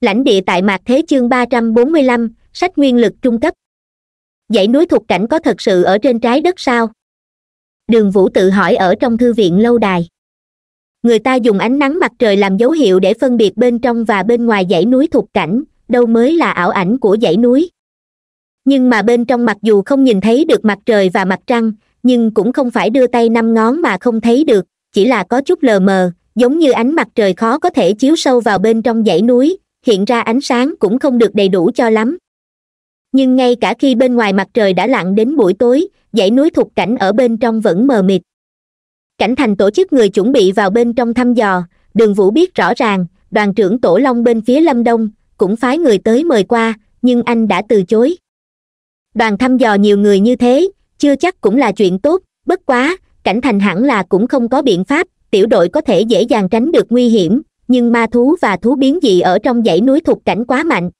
lãnh địa tại mạc thế chương ba trăm bốn mươi lăm sách nguyên lực trung cấp dãy núi thuộc cảnh có thật sự ở trên trái đất sao đường vũ tự hỏi ở trong thư viện lâu đài người ta dùng ánh nắng mặt trời làm dấu hiệu để phân biệt bên trong và bên ngoài dãy núi thuộc cảnh đâu mới là ảo ảnh của dãy núi nhưng mà bên trong mặc dù không nhìn thấy được mặt trời và mặt trăng nhưng cũng không phải đưa tay năm ngón mà không thấy được chỉ là có chút lờ mờ giống như ánh mặt trời khó có thể chiếu sâu vào bên trong dãy núi hiện ra ánh sáng cũng không được đầy đủ cho lắm nhưng ngay cả khi bên ngoài mặt trời đã lặn đến buổi tối dãy núi thuộc cảnh ở bên trong vẫn mờ mịt cảnh thành tổ chức người chuẩn bị vào bên trong thăm dò đường vũ biết rõ ràng đoàn trưởng tổ long bên phía lâm đông cũng phái người tới mời qua nhưng anh đã từ chối đoàn thăm dò nhiều người như thế chưa chắc cũng là chuyện tốt bất quá cảnh thành hẳn là cũng không có biện pháp tiểu đội có thể dễ dàng tránh được nguy hiểm nhưng ma thú và thú biến dị ở trong dãy núi thục cảnh quá mạnh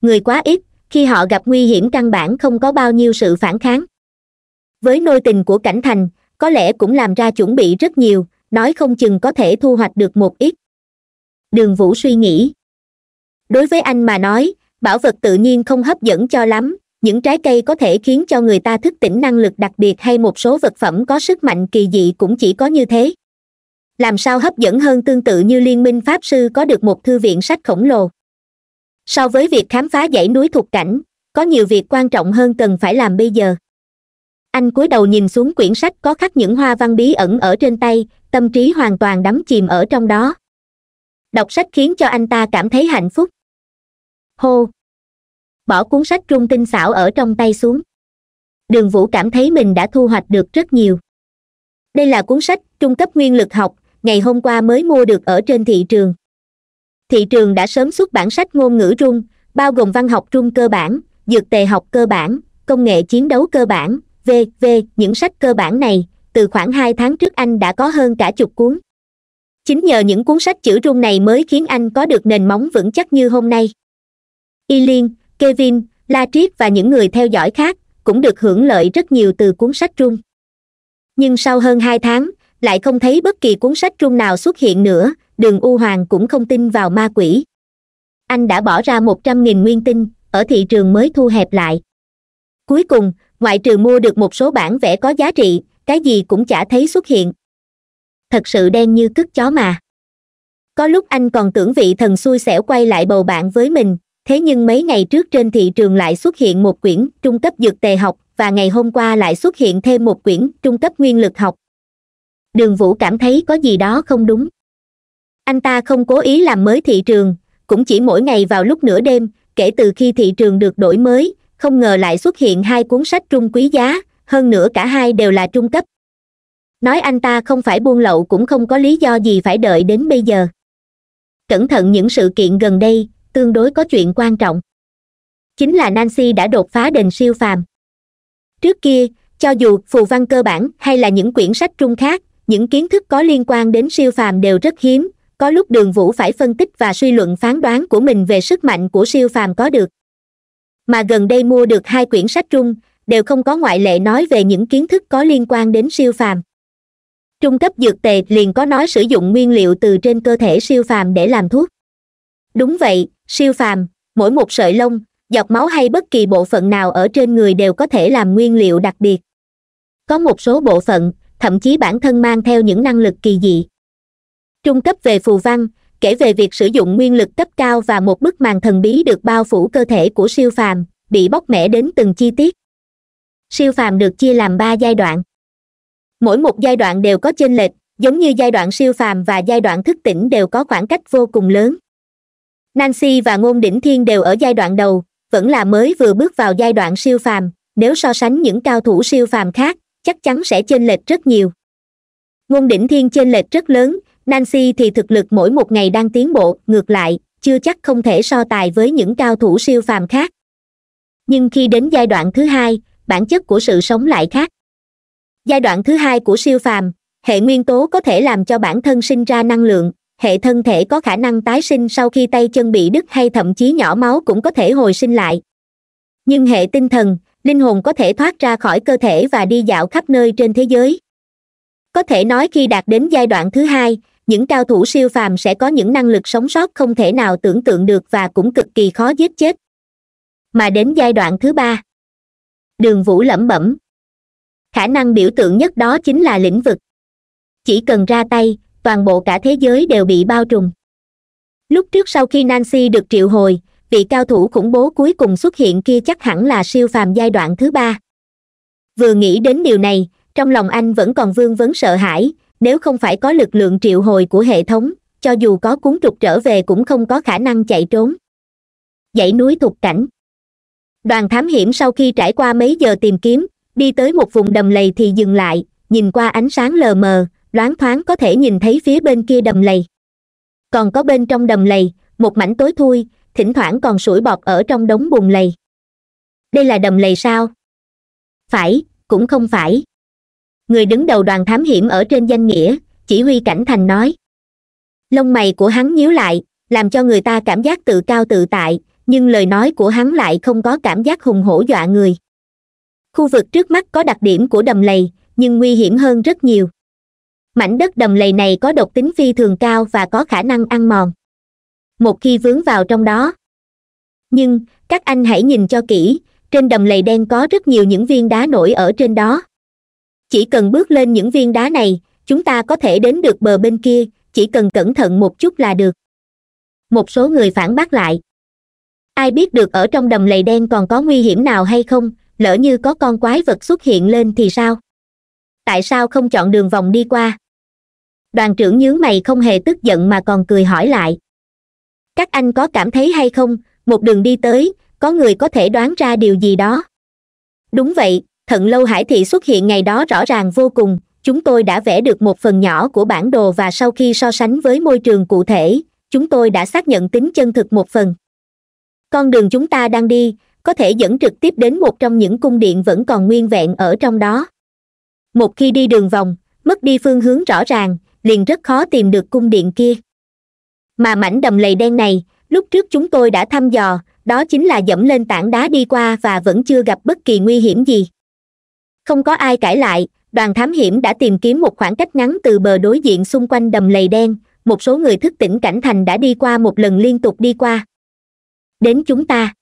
người quá ít khi họ gặp nguy hiểm căn bản không có bao nhiêu sự phản kháng với nôi tình của cảnh thành có lẽ cũng làm ra chuẩn bị rất nhiều nói không chừng có thể thu hoạch được một ít đường vũ suy nghĩ đối với anh mà nói bảo vật tự nhiên không hấp dẫn cho lắm những trái cây có thể khiến cho người ta thức tỉnh năng lực đặc biệt hay một số vật phẩm có sức mạnh kỳ dị cũng chỉ có như thế làm sao hấp dẫn hơn tương tự như liên minh pháp sư có được một thư viện sách khổng lồ so với việc khám phá dãy núi thuộc cảnh có nhiều việc quan trọng hơn cần phải làm bây giờ anh cúi đầu nhìn xuống quyển sách có khắc những hoa văn bí ẩn ở trên tay tâm trí hoàn toàn đắm chìm ở trong đó đọc sách khiến cho anh ta cảm thấy hạnh phúc hô bỏ cuốn sách trung tinh xảo ở trong tay xuống đường vũ cảm thấy mình đã thu hoạch được rất nhiều đây là cuốn sách trung cấp nguyên lực học ngày hôm qua mới mua được ở trên thị trường thị trường đã sớm xuất bản sách ngôn ngữ trung, bao gồm văn học trung cơ bản dược tề học cơ bản công nghệ chiến đấu cơ bản vv những sách cơ bản này từ khoảng hai tháng trước anh đã có hơn cả chục cuốn chính nhờ những cuốn sách chữ trung này mới khiến anh có được nền móng vững chắc như hôm nay y liên kevin la triết và những người theo dõi khác cũng được hưởng lợi rất nhiều từ cuốn sách trung. nhưng sau hơn hai tháng lại không thấy bất kỳ cuốn sách trung nào xuất hiện nữa đường u hoàng cũng không tin vào ma quỷ anh đã bỏ ra một trăm nghìn nguyên tinh ở thị trường mới thu hẹp lại cuối cùng ngoại trừ mua được một số bản vẽ có giá trị cái gì cũng chả thấy xuất hiện thật sự đen như cứt chó mà có lúc anh còn tưởng vị thần xui xẻo quay lại bầu bạn với mình thế nhưng mấy ngày trước trên thị trường lại xuất hiện một quyển trung cấp dược tề học và ngày hôm qua lại xuất hiện thêm một quyển trung cấp nguyên lực học đường vũ cảm thấy có gì đó không đúng anh ta không cố ý làm mới thị trường cũng chỉ mỗi ngày vào lúc nửa đêm kể từ khi thị trường được đổi mới không ngờ lại xuất hiện hai cuốn sách trung quý giá hơn nữa cả hai đều là trung cấp nói anh ta không phải buôn lậu cũng không có lý do gì phải đợi đến bây giờ cẩn thận những sự kiện gần đây tương đối có chuyện quan trọng chính là nancy đã đột phá đền siêu phàm trước kia cho dù phù văn cơ bản hay là những quyển sách trung khác những kiến thức có liên quan đến siêu phàm đều rất hiếm có lúc đường vũ phải phân tích và suy luận phán đoán của mình về sức mạnh của siêu phàm có được mà gần đây mua được hai quyển sách trung đều không có ngoại lệ nói về những kiến thức có liên quan đến siêu phàm trung cấp dược tề liền có nói sử dụng nguyên liệu từ trên cơ thể siêu phàm để làm thuốc đúng vậy siêu phàm mỗi một sợi lông dọc máu hay bất kỳ bộ phận nào ở trên người đều có thể làm nguyên liệu đặc biệt có một số bộ phận thậm chí bản thân mang theo những năng lực kỳ dị trung cấp về phù văn kể về việc sử dụng nguyên lực cấp cao và một bức màn thần bí được bao phủ cơ thể của siêu phàm bị bóc mẻ đến từng chi tiết siêu phàm được chia làm ba giai đoạn mỗi một giai đoạn đều có chênh lệch giống như giai đoạn siêu phàm và giai đoạn thức tỉnh đều có khoảng cách vô cùng lớn nancy và ngôn đỉnh thiên đều ở giai đoạn đầu vẫn là mới vừa bước vào giai đoạn siêu phàm nếu so sánh những cao thủ siêu phàm khác chắc chắn sẽ chênh lệch rất nhiều ngôn đỉnh thiên chênh lệch rất lớn nancy thì thực lực mỗi một ngày đang tiến bộ ngược lại chưa chắc không thể so tài với những cao thủ siêu phàm khác nhưng khi đến giai đoạn thứ hai bản chất của sự sống lại khác giai đoạn thứ hai của siêu phàm hệ nguyên tố có thể làm cho bản thân sinh ra năng lượng hệ thân thể có khả năng tái sinh sau khi tay chân bị đứt hay thậm chí nhỏ máu cũng có thể hồi sinh lại nhưng hệ tinh thần linh hồn có thể thoát ra khỏi cơ thể và đi dạo khắp nơi trên thế giới có thể nói khi đạt đến giai đoạn thứ hai những cao thủ siêu phàm sẽ có những năng lực sống sót không thể nào tưởng tượng được và cũng cực kỳ khó giết chết mà đến giai đoạn thứ ba đường vũ lẩm bẩm khả năng biểu tượng nhất đó chính là lĩnh vực chỉ cần ra tay toàn bộ cả thế giới đều bị bao trùm lúc trước sau khi nancy được triệu hồi vị cao thủ khủng bố cuối cùng xuất hiện kia chắc hẳn là siêu phàm giai đoạn thứ ba vừa nghĩ đến điều này trong lòng anh vẫn còn vương vấn sợ hãi nếu không phải có lực lượng triệu hồi của hệ thống cho dù có cuốn trục trở về cũng không có khả năng chạy trốn dãy núi thục cảnh đoàn thám hiểm sau khi trải qua mấy giờ tìm kiếm đi tới một vùng đầm lầy thì dừng lại nhìn qua ánh sáng lờ mờ loáng thoáng có thể nhìn thấy phía bên kia đầm lầy còn có bên trong đầm lầy một mảnh tối thui thỉnh thoảng còn sủi bọt ở trong đống bùn lầy đây là đầm lầy sao phải cũng không phải người đứng đầu đoàn thám hiểm ở trên danh nghĩa chỉ huy cảnh thành nói lông mày của hắn nhíu lại làm cho người ta cảm giác tự cao tự tại nhưng lời nói của hắn lại không có cảm giác hùng hổ dọa người khu vực trước mắt có đặc điểm của đầm lầy nhưng nguy hiểm hơn rất nhiều mảnh đất đầm lầy này có độc tính phi thường cao và có khả năng ăn mòn một khi vướng vào trong đó nhưng các anh hãy nhìn cho kỹ trên đầm lầy đen có rất nhiều những viên đá nổi ở trên đó chỉ cần bước lên những viên đá này chúng ta có thể đến được bờ bên kia chỉ cần cẩn thận một chút là được một số người phản bác lại ai biết được ở trong đầm lầy đen còn có nguy hiểm nào hay không lỡ như có con quái vật xuất hiện lên thì sao tại sao không chọn đường vòng đi qua đoàn trưởng nhướng mày không hề tức giận mà còn cười hỏi lại các anh có cảm thấy hay không một đường đi tới có người có thể đoán ra điều gì đó đúng vậy thận lâu hải thị xuất hiện ngày đó rõ ràng vô cùng chúng tôi đã vẽ được một phần nhỏ của bản đồ và sau khi so sánh với môi trường cụ thể chúng tôi đã xác nhận tính chân thực một phần con đường chúng ta đang đi có thể dẫn trực tiếp đến một trong những cung điện vẫn còn nguyên vẹn ở trong đó một khi đi đường vòng mất đi phương hướng rõ ràng liền rất khó tìm được cung điện kia mà mảnh đầm lầy đen này lúc trước chúng tôi đã thăm dò đó chính là dẫm lên tảng đá đi qua và vẫn chưa gặp bất kỳ nguy hiểm gì không có ai cãi lại đoàn thám hiểm đã tìm kiếm một khoảng cách ngắn từ bờ đối diện xung quanh đầm lầy đen một số người thức tỉnh cảnh thành đã đi qua một lần liên tục đi qua đến chúng ta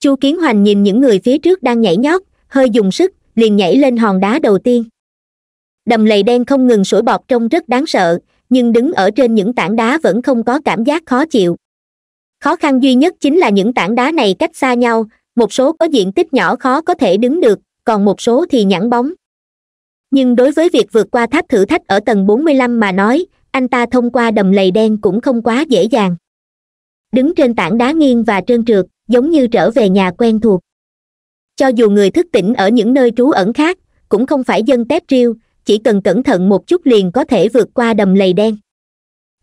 chu kiến hoành nhìn những người phía trước đang nhảy nhót hơi dùng sức liền nhảy lên hòn đá đầu tiên đầm lầy đen không ngừng sủi bọt trông rất đáng sợ nhưng đứng ở trên những tảng đá vẫn không có cảm giác khó chịu khó khăn duy nhất chính là những tảng đá này cách xa nhau một số có diện tích nhỏ khó có thể đứng được còn một số thì nhẵn bóng nhưng đối với việc vượt qua tháp thử thách ở tầng 45 mà nói anh ta thông qua đầm lầy đen cũng không quá dễ dàng đứng trên tảng đá nghiêng và trơn trượt giống như trở về nhà quen thuộc cho dù người thức tỉnh ở những nơi trú ẩn khác cũng không phải dân tép riêu chỉ cần cẩn thận một chút liền có thể vượt qua đầm lầy đen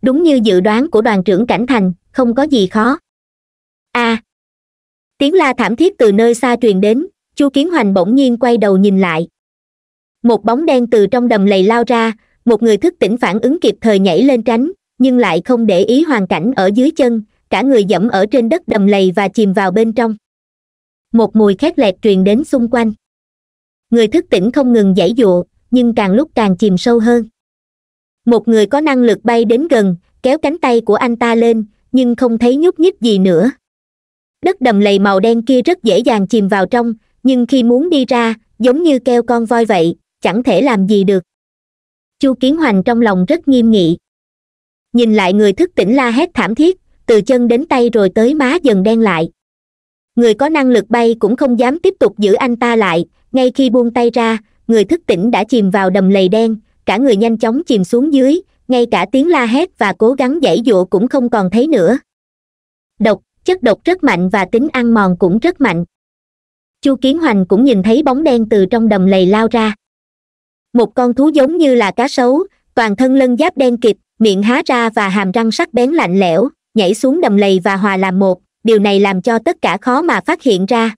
đúng như dự đoán của đoàn trưởng cảnh thành không có gì khó a à, tiếng la thảm thiết từ nơi xa truyền đến chu kiến hoành bỗng nhiên quay đầu nhìn lại một bóng đen từ trong đầm lầy lao ra một người thức tỉnh phản ứng kịp thời nhảy lên tránh nhưng lại không để ý hoàn cảnh ở dưới chân cả người dẫm ở trên đất đầm lầy và chìm vào bên trong một mùi khét lẹt truyền đến xung quanh người thức tỉnh không ngừng giãy dụa nhưng càng lúc càng chìm sâu hơn một người có năng lực bay đến gần kéo cánh tay của anh ta lên nhưng không thấy nhúc nhích gì nữa đất đầm lầy màu đen kia rất dễ dàng chìm vào trong nhưng khi muốn đi ra giống như keo con voi vậy chẳng thể làm gì được chu kiến hoành trong lòng rất nghiêm nghị nhìn lại người thức tỉnh la hét thảm thiết từ chân đến tay rồi tới má dần đen lại người có năng lực bay cũng không dám tiếp tục giữ anh ta lại ngay khi buông tay ra người thức tỉnh đã chìm vào đầm lầy đen cả người nhanh chóng chìm xuống dưới ngay cả tiếng la hét và cố gắng giãy dụa cũng không còn thấy nữa độc chất độc rất mạnh và tính ăn mòn cũng rất mạnh chu kiến hoành cũng nhìn thấy bóng đen từ trong đầm lầy lao ra một con thú giống như là cá sấu toàn thân lân giáp đen kịt miệng há ra và hàm răng sắc bén lạnh lẽo nhảy xuống đầm lầy và hòa làm một điều này làm cho tất cả khó mà phát hiện ra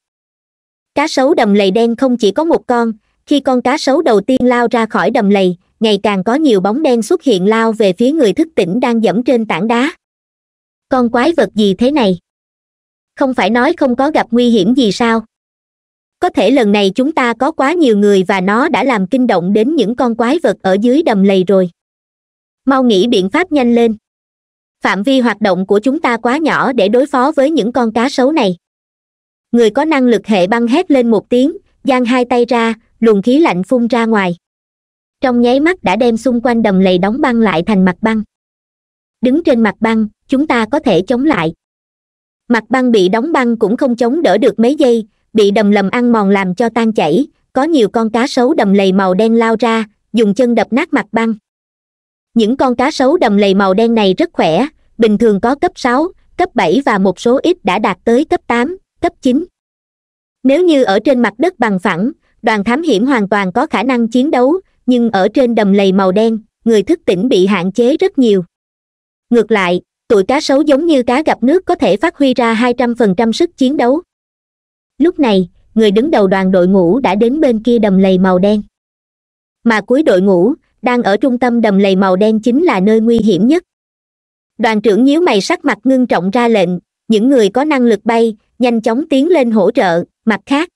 cá sấu đầm lầy đen không chỉ có một con khi con cá sấu đầu tiên lao ra khỏi đầm lầy ngày càng có nhiều bóng đen xuất hiện lao về phía người thức tỉnh đang dẫm trên tảng đá con quái vật gì thế này không phải nói không có gặp nguy hiểm gì sao có thể lần này chúng ta có quá nhiều người và nó đã làm kinh động đến những con quái vật ở dưới đầm lầy rồi mau nghĩ biện pháp nhanh lên phạm vi hoạt động của chúng ta quá nhỏ để đối phó với những con cá sấu này người có năng lực hệ băng hét lên một tiếng giang hai tay ra luồng khí lạnh phun ra ngoài trong nháy mắt đã đem xung quanh đầm lầy đóng băng lại thành mặt băng đứng trên mặt băng chúng ta có thể chống lại mặt băng bị đóng băng cũng không chống đỡ được mấy giây bị đầm lầm ăn mòn làm cho tan chảy có nhiều con cá sấu đầm lầy màu đen lao ra dùng chân đập nát mặt băng những con cá sấu đầm lầy màu đen này rất khỏe bình thường có cấp sáu cấp bảy và một số ít đã đạt tới cấp tám cấp chín nếu như ở trên mặt đất bằng phẳng đoàn thám hiểm hoàn toàn có khả năng chiến đấu nhưng ở trên đầm lầy màu đen người thức tỉnh bị hạn chế rất nhiều ngược lại tụi cá sấu giống như cá gặp nước có thể phát huy ra hai trăm phần trăm sức chiến đấu lúc này người đứng đầu đoàn đội ngũ đã đến bên kia đầm lầy màu đen mà cuối đội ngũ đang ở trung tâm đầm lầy màu đen chính là nơi nguy hiểm nhất đoàn trưởng nhíu mày sắc mặt ngưng trọng ra lệnh những người có năng lực bay nhanh chóng tiến lên hỗ trợ mặt khác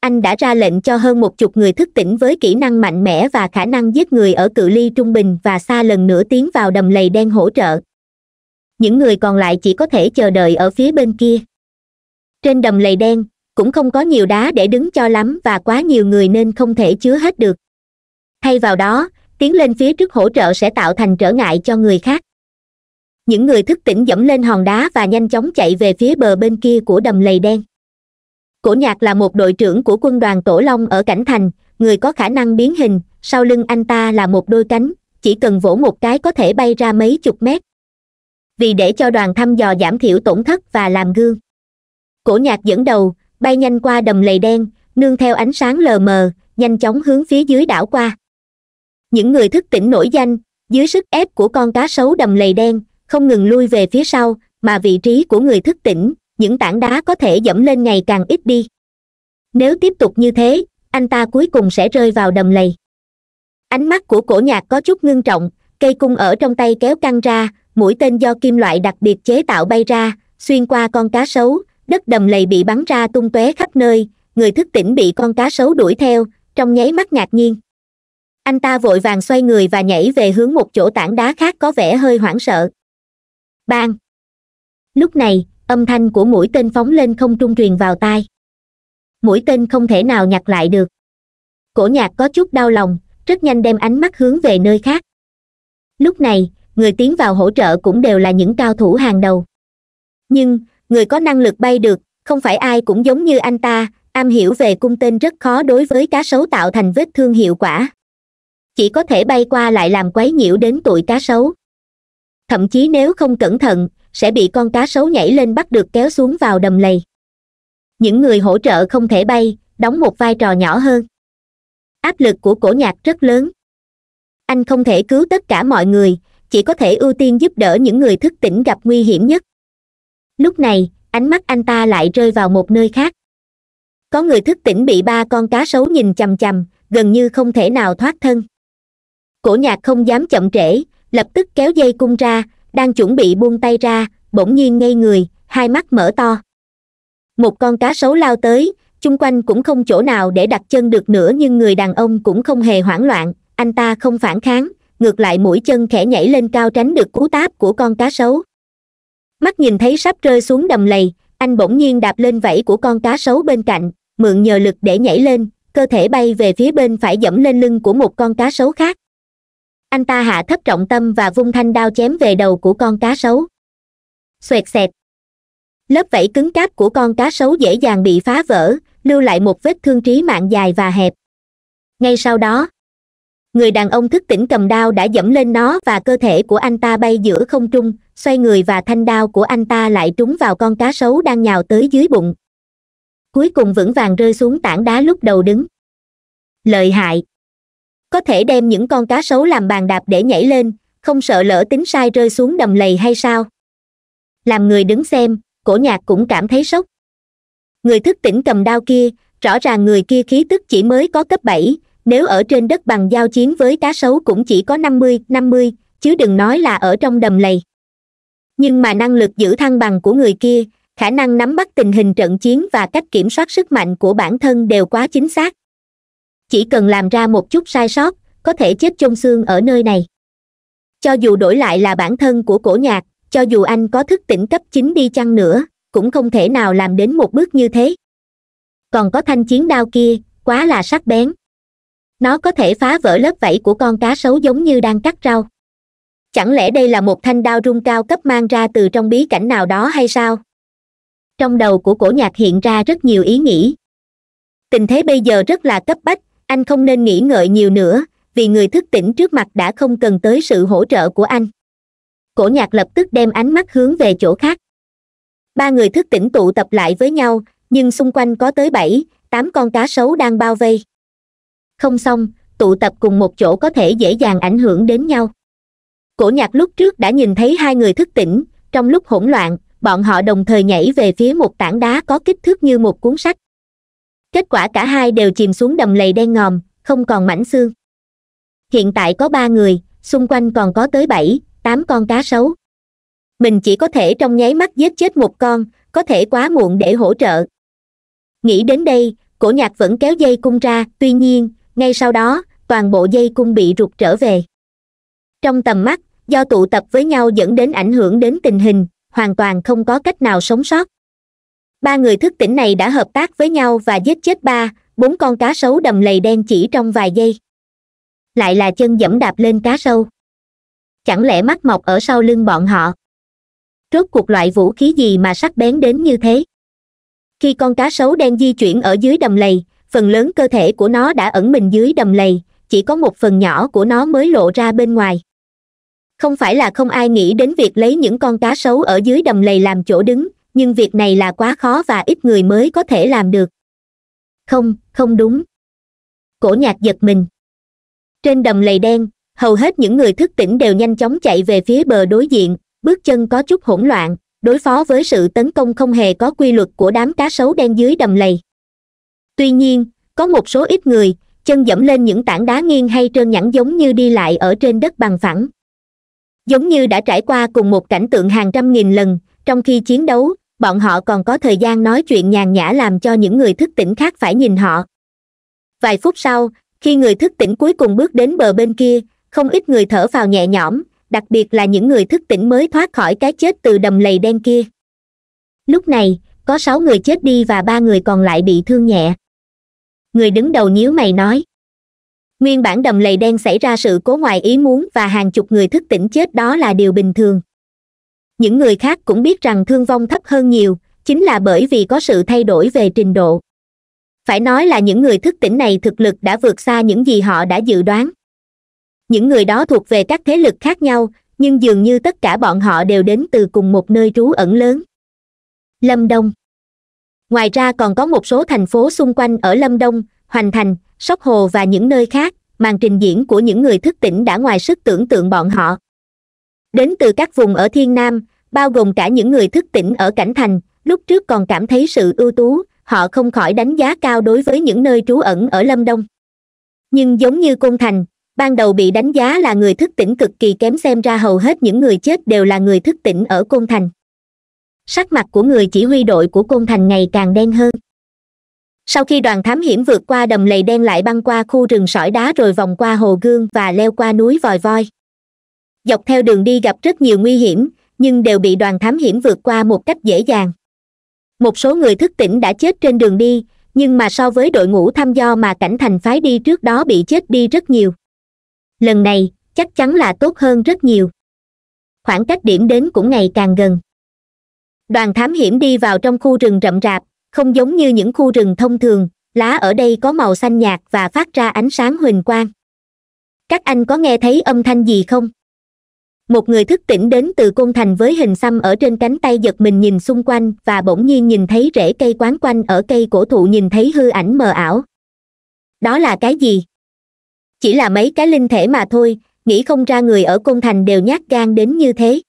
anh đã ra lệnh cho hơn một chục người thức tỉnh với kỹ năng mạnh mẽ và khả năng giết người ở cự ly trung bình và xa lần nữa tiến vào đầm lầy đen hỗ trợ những người còn lại chỉ có thể chờ đợi ở phía bên kia trên đầm lầy đen cũng không có nhiều đá để đứng cho lắm và quá nhiều người nên không thể chứa hết được thay vào đó tiến lên phía trước hỗ trợ sẽ tạo thành trở ngại cho người khác những người thức tỉnh dẫm lên hòn đá và nhanh chóng chạy về phía bờ bên kia của đầm lầy đen cổ nhạc là một đội trưởng của quân đoàn tổ long ở cảnh thành người có khả năng biến hình sau lưng anh ta là một đôi cánh chỉ cần vỗ một cái có thể bay ra mấy chục mét vì để cho đoàn thăm dò giảm thiểu tổn thất và làm gương cổ nhạc dẫn đầu bay nhanh qua đầm lầy đen nương theo ánh sáng lờ mờ nhanh chóng hướng phía dưới đảo qua những người thức tỉnh nổi danh dưới sức ép của con cá sấu đầm lầy đen không ngừng lui về phía sau mà vị trí của người thức tỉnh những tảng đá có thể dẫm lên ngày càng ít đi nếu tiếp tục như thế anh ta cuối cùng sẽ rơi vào đầm lầy ánh mắt của cổ nhạc có chút ngưng trọng cây cung ở trong tay kéo căng ra mũi tên do kim loại đặc biệt chế tạo bay ra xuyên qua con cá sấu đất đầm lầy bị bắn ra tung tóe khắp nơi người thức tỉnh bị con cá sấu đuổi theo trong nháy mắt ngạc nhiên anh ta vội vàng xoay người và nhảy về hướng một chỗ tảng đá khác có vẻ hơi hoảng sợ bang lúc này âm thanh của mũi tên phóng lên không trung truyền vào tai mũi tên không thể nào nhặt lại được cổ nhạc có chút đau lòng rất nhanh đem ánh mắt hướng về nơi khác lúc này người tiến vào hỗ trợ cũng đều là những cao thủ hàng đầu nhưng người có năng lực bay được không phải ai cũng giống như anh ta am hiểu về cung tên rất khó đối với cá sấu tạo thành vết thương hiệu quả chỉ có thể bay qua lại làm quấy nhiễu đến tụi cá sấu thậm chí nếu không cẩn thận sẽ bị con cá sấu nhảy lên bắt được kéo xuống vào đầm lầy những người hỗ trợ không thể bay đóng một vai trò nhỏ hơn áp lực của cổ nhạc rất lớn anh không thể cứu tất cả mọi người chỉ có thể ưu tiên giúp đỡ những người thức tỉnh gặp nguy hiểm nhất lúc này ánh mắt anh ta lại rơi vào một nơi khác có người thức tỉnh bị ba con cá sấu nhìn chằm chằm gần như không thể nào thoát thân cổ nhạc không dám chậm trễ lập tức kéo dây cung ra đang chuẩn bị buông tay ra bỗng nhiên ngây người hai mắt mở to một con cá sấu lao tới chung quanh cũng không chỗ nào để đặt chân được nữa nhưng người đàn ông cũng không hề hoảng loạn anh ta không phản kháng ngược lại mũi chân khẽ nhảy lên cao tránh được cú táp của con cá sấu mắt nhìn thấy sắp rơi xuống đầm lầy anh bỗng nhiên đạp lên vẫy của con cá sấu bên cạnh mượn nhờ lực để nhảy lên cơ thể bay về phía bên phải dẫm lên lưng của một con cá sấu khác anh ta hạ thấp trọng tâm và vung thanh đao chém về đầu của con cá sấu xoẹt xẹt lớp vảy cứng cáp của con cá sấu dễ dàng bị phá vỡ lưu lại một vết thương trí mạng dài và hẹp ngay sau đó người đàn ông thức tỉnh cầm đao đã dẫm lên nó và cơ thể của anh ta bay giữa không trung xoay người và thanh đao của anh ta lại trúng vào con cá sấu đang nhào tới dưới bụng cuối cùng vững vàng rơi xuống tảng đá lúc đầu đứng lợi hại có thể đem những con cá sấu làm bàn đạp để nhảy lên không sợ lỡ tính sai rơi xuống đầm lầy hay sao làm người đứng xem cổ nhạc cũng cảm thấy sốc người thức tỉnh cầm đao kia rõ ràng người kia khí tức chỉ mới có cấp bảy nếu ở trên đất bằng giao chiến với cá sấu cũng chỉ có năm mươi năm mươi chứ đừng nói là ở trong đầm lầy nhưng mà năng lực giữ thăng bằng của người kia khả năng nắm bắt tình hình trận chiến và cách kiểm soát sức mạnh của bản thân đều quá chính xác chỉ cần làm ra một chút sai sót có thể chết chôn xương ở nơi này cho dù đổi lại là bản thân của cổ nhạc cho dù anh có thức tỉnh cấp chính đi chăng nữa cũng không thể nào làm đến một bước như thế còn có thanh chiến đao kia quá là sắc bén nó có thể phá vỡ lớp vảy của con cá sấu giống như đang cắt rau chẳng lẽ đây là một thanh đao rung cao cấp mang ra từ trong bí cảnh nào đó hay sao trong đầu của cổ nhạc hiện ra rất nhiều ý nghĩ tình thế bây giờ rất là cấp bách anh không nên nghĩ ngợi nhiều nữa vì người thức tỉnh trước mặt đã không cần tới sự hỗ trợ của anh cổ nhạc lập tức đem ánh mắt hướng về chỗ khác ba người thức tỉnh tụ tập lại với nhau nhưng xung quanh có tới bảy tám con cá sấu đang bao vây không xong tụ tập cùng một chỗ có thể dễ dàng ảnh hưởng đến nhau cổ nhạc lúc trước đã nhìn thấy hai người thức tỉnh trong lúc hỗn loạn bọn họ đồng thời nhảy về phía một tảng đá có kích thước như một cuốn sách kết quả cả hai đều chìm xuống đầm lầy đen ngòm không còn mảnh xương hiện tại có ba người xung quanh còn có tới bảy tám con cá sấu mình chỉ có thể trong nháy mắt giết chết một con có thể quá muộn để hỗ trợ nghĩ đến đây cổ nhạc vẫn kéo dây cung ra tuy nhiên ngay sau đó toàn bộ dây cung bị rụt trở về trong tầm mắt do tụ tập với nhau dẫn đến ảnh hưởng đến tình hình hoàn toàn không có cách nào sống sót ba người thức tỉnh này đã hợp tác với nhau và giết chết ba bốn con cá sấu đầm lầy đen chỉ trong vài giây lại là chân dẫm đạp lên cá sâu chẳng lẽ mắt mọc ở sau lưng bọn họ rốt cuộc loại vũ khí gì mà sắc bén đến như thế khi con cá sấu đen di chuyển ở dưới đầm lầy phần lớn cơ thể của nó đã ẩn mình dưới đầm lầy chỉ có một phần nhỏ của nó mới lộ ra bên ngoài không phải là không ai nghĩ đến việc lấy những con cá sấu ở dưới đầm lầy làm chỗ đứng nhưng việc này là quá khó và ít người mới có thể làm được không không đúng cổ nhạc giật mình trên đầm lầy đen hầu hết những người thức tỉnh đều nhanh chóng chạy về phía bờ đối diện bước chân có chút hỗn loạn đối phó với sự tấn công không hề có quy luật của đám cá sấu đen dưới đầm lầy tuy nhiên có một số ít người chân dẫm lên những tảng đá nghiêng hay trơn nhẵn giống như đi lại ở trên đất bằng phẳng giống như đã trải qua cùng một cảnh tượng hàng trăm nghìn lần trong khi chiến đấu bọn họ còn có thời gian nói chuyện nhàn nhã làm cho những người thức tỉnh khác phải nhìn họ vài phút sau khi người thức tỉnh cuối cùng bước đến bờ bên kia không ít người thở vào nhẹ nhõm đặc biệt là những người thức tỉnh mới thoát khỏi cái chết từ đầm lầy đen kia lúc này có sáu người chết đi và ba người còn lại bị thương nhẹ người đứng đầu nhíu mày nói nguyên bản đầm lầy đen xảy ra sự cố ngoài ý muốn và hàng chục người thức tỉnh chết đó là điều bình thường những người khác cũng biết rằng thương vong thấp hơn nhiều chính là bởi vì có sự thay đổi về trình độ phải nói là những người thức tỉnh này thực lực đã vượt xa những gì họ đã dự đoán những người đó thuộc về các thế lực khác nhau nhưng dường như tất cả bọn họ đều đến từ cùng một nơi trú ẩn lớn lâm đông ngoài ra còn có một số thành phố xung quanh ở lâm đông hoành thành sóc hồ và những nơi khác màn trình diễn của những người thức tỉnh đã ngoài sức tưởng tượng bọn họ đến từ các vùng ở thiên nam bao gồm cả những người thức tỉnh ở cảnh thành lúc trước còn cảm thấy sự ưu tú họ không khỏi đánh giá cao đối với những nơi trú ẩn ở lâm đông nhưng giống như côn thành ban đầu bị đánh giá là người thức tỉnh cực kỳ kém xem ra hầu hết những người chết đều là người thức tỉnh ở côn thành sắc mặt của người chỉ huy đội của côn thành ngày càng đen hơn sau khi đoàn thám hiểm vượt qua đầm lầy đen lại băng qua khu rừng sỏi đá rồi vòng qua hồ gương và leo qua núi vòi voi dọc theo đường đi gặp rất nhiều nguy hiểm nhưng đều bị đoàn thám hiểm vượt qua một cách dễ dàng một số người thức tỉnh đã chết trên đường đi nhưng mà so với đội ngũ thăm dò mà cảnh thành phái đi trước đó bị chết đi rất nhiều lần này chắc chắn là tốt hơn rất nhiều khoảng cách điểm đến cũng ngày càng gần đoàn thám hiểm đi vào trong khu rừng rậm rạp không giống như những khu rừng thông thường lá ở đây có màu xanh nhạt và phát ra ánh sáng huỳnh quang các anh có nghe thấy âm thanh gì không một người thức tỉnh đến từ cung thành với hình xăm ở trên cánh tay giật mình nhìn xung quanh và bỗng nhiên nhìn thấy rễ cây quán quanh ở cây cổ thụ nhìn thấy hư ảnh mờ ảo đó là cái gì chỉ là mấy cái linh thể mà thôi nghĩ không ra người ở cung thành đều nhát gan đến như thế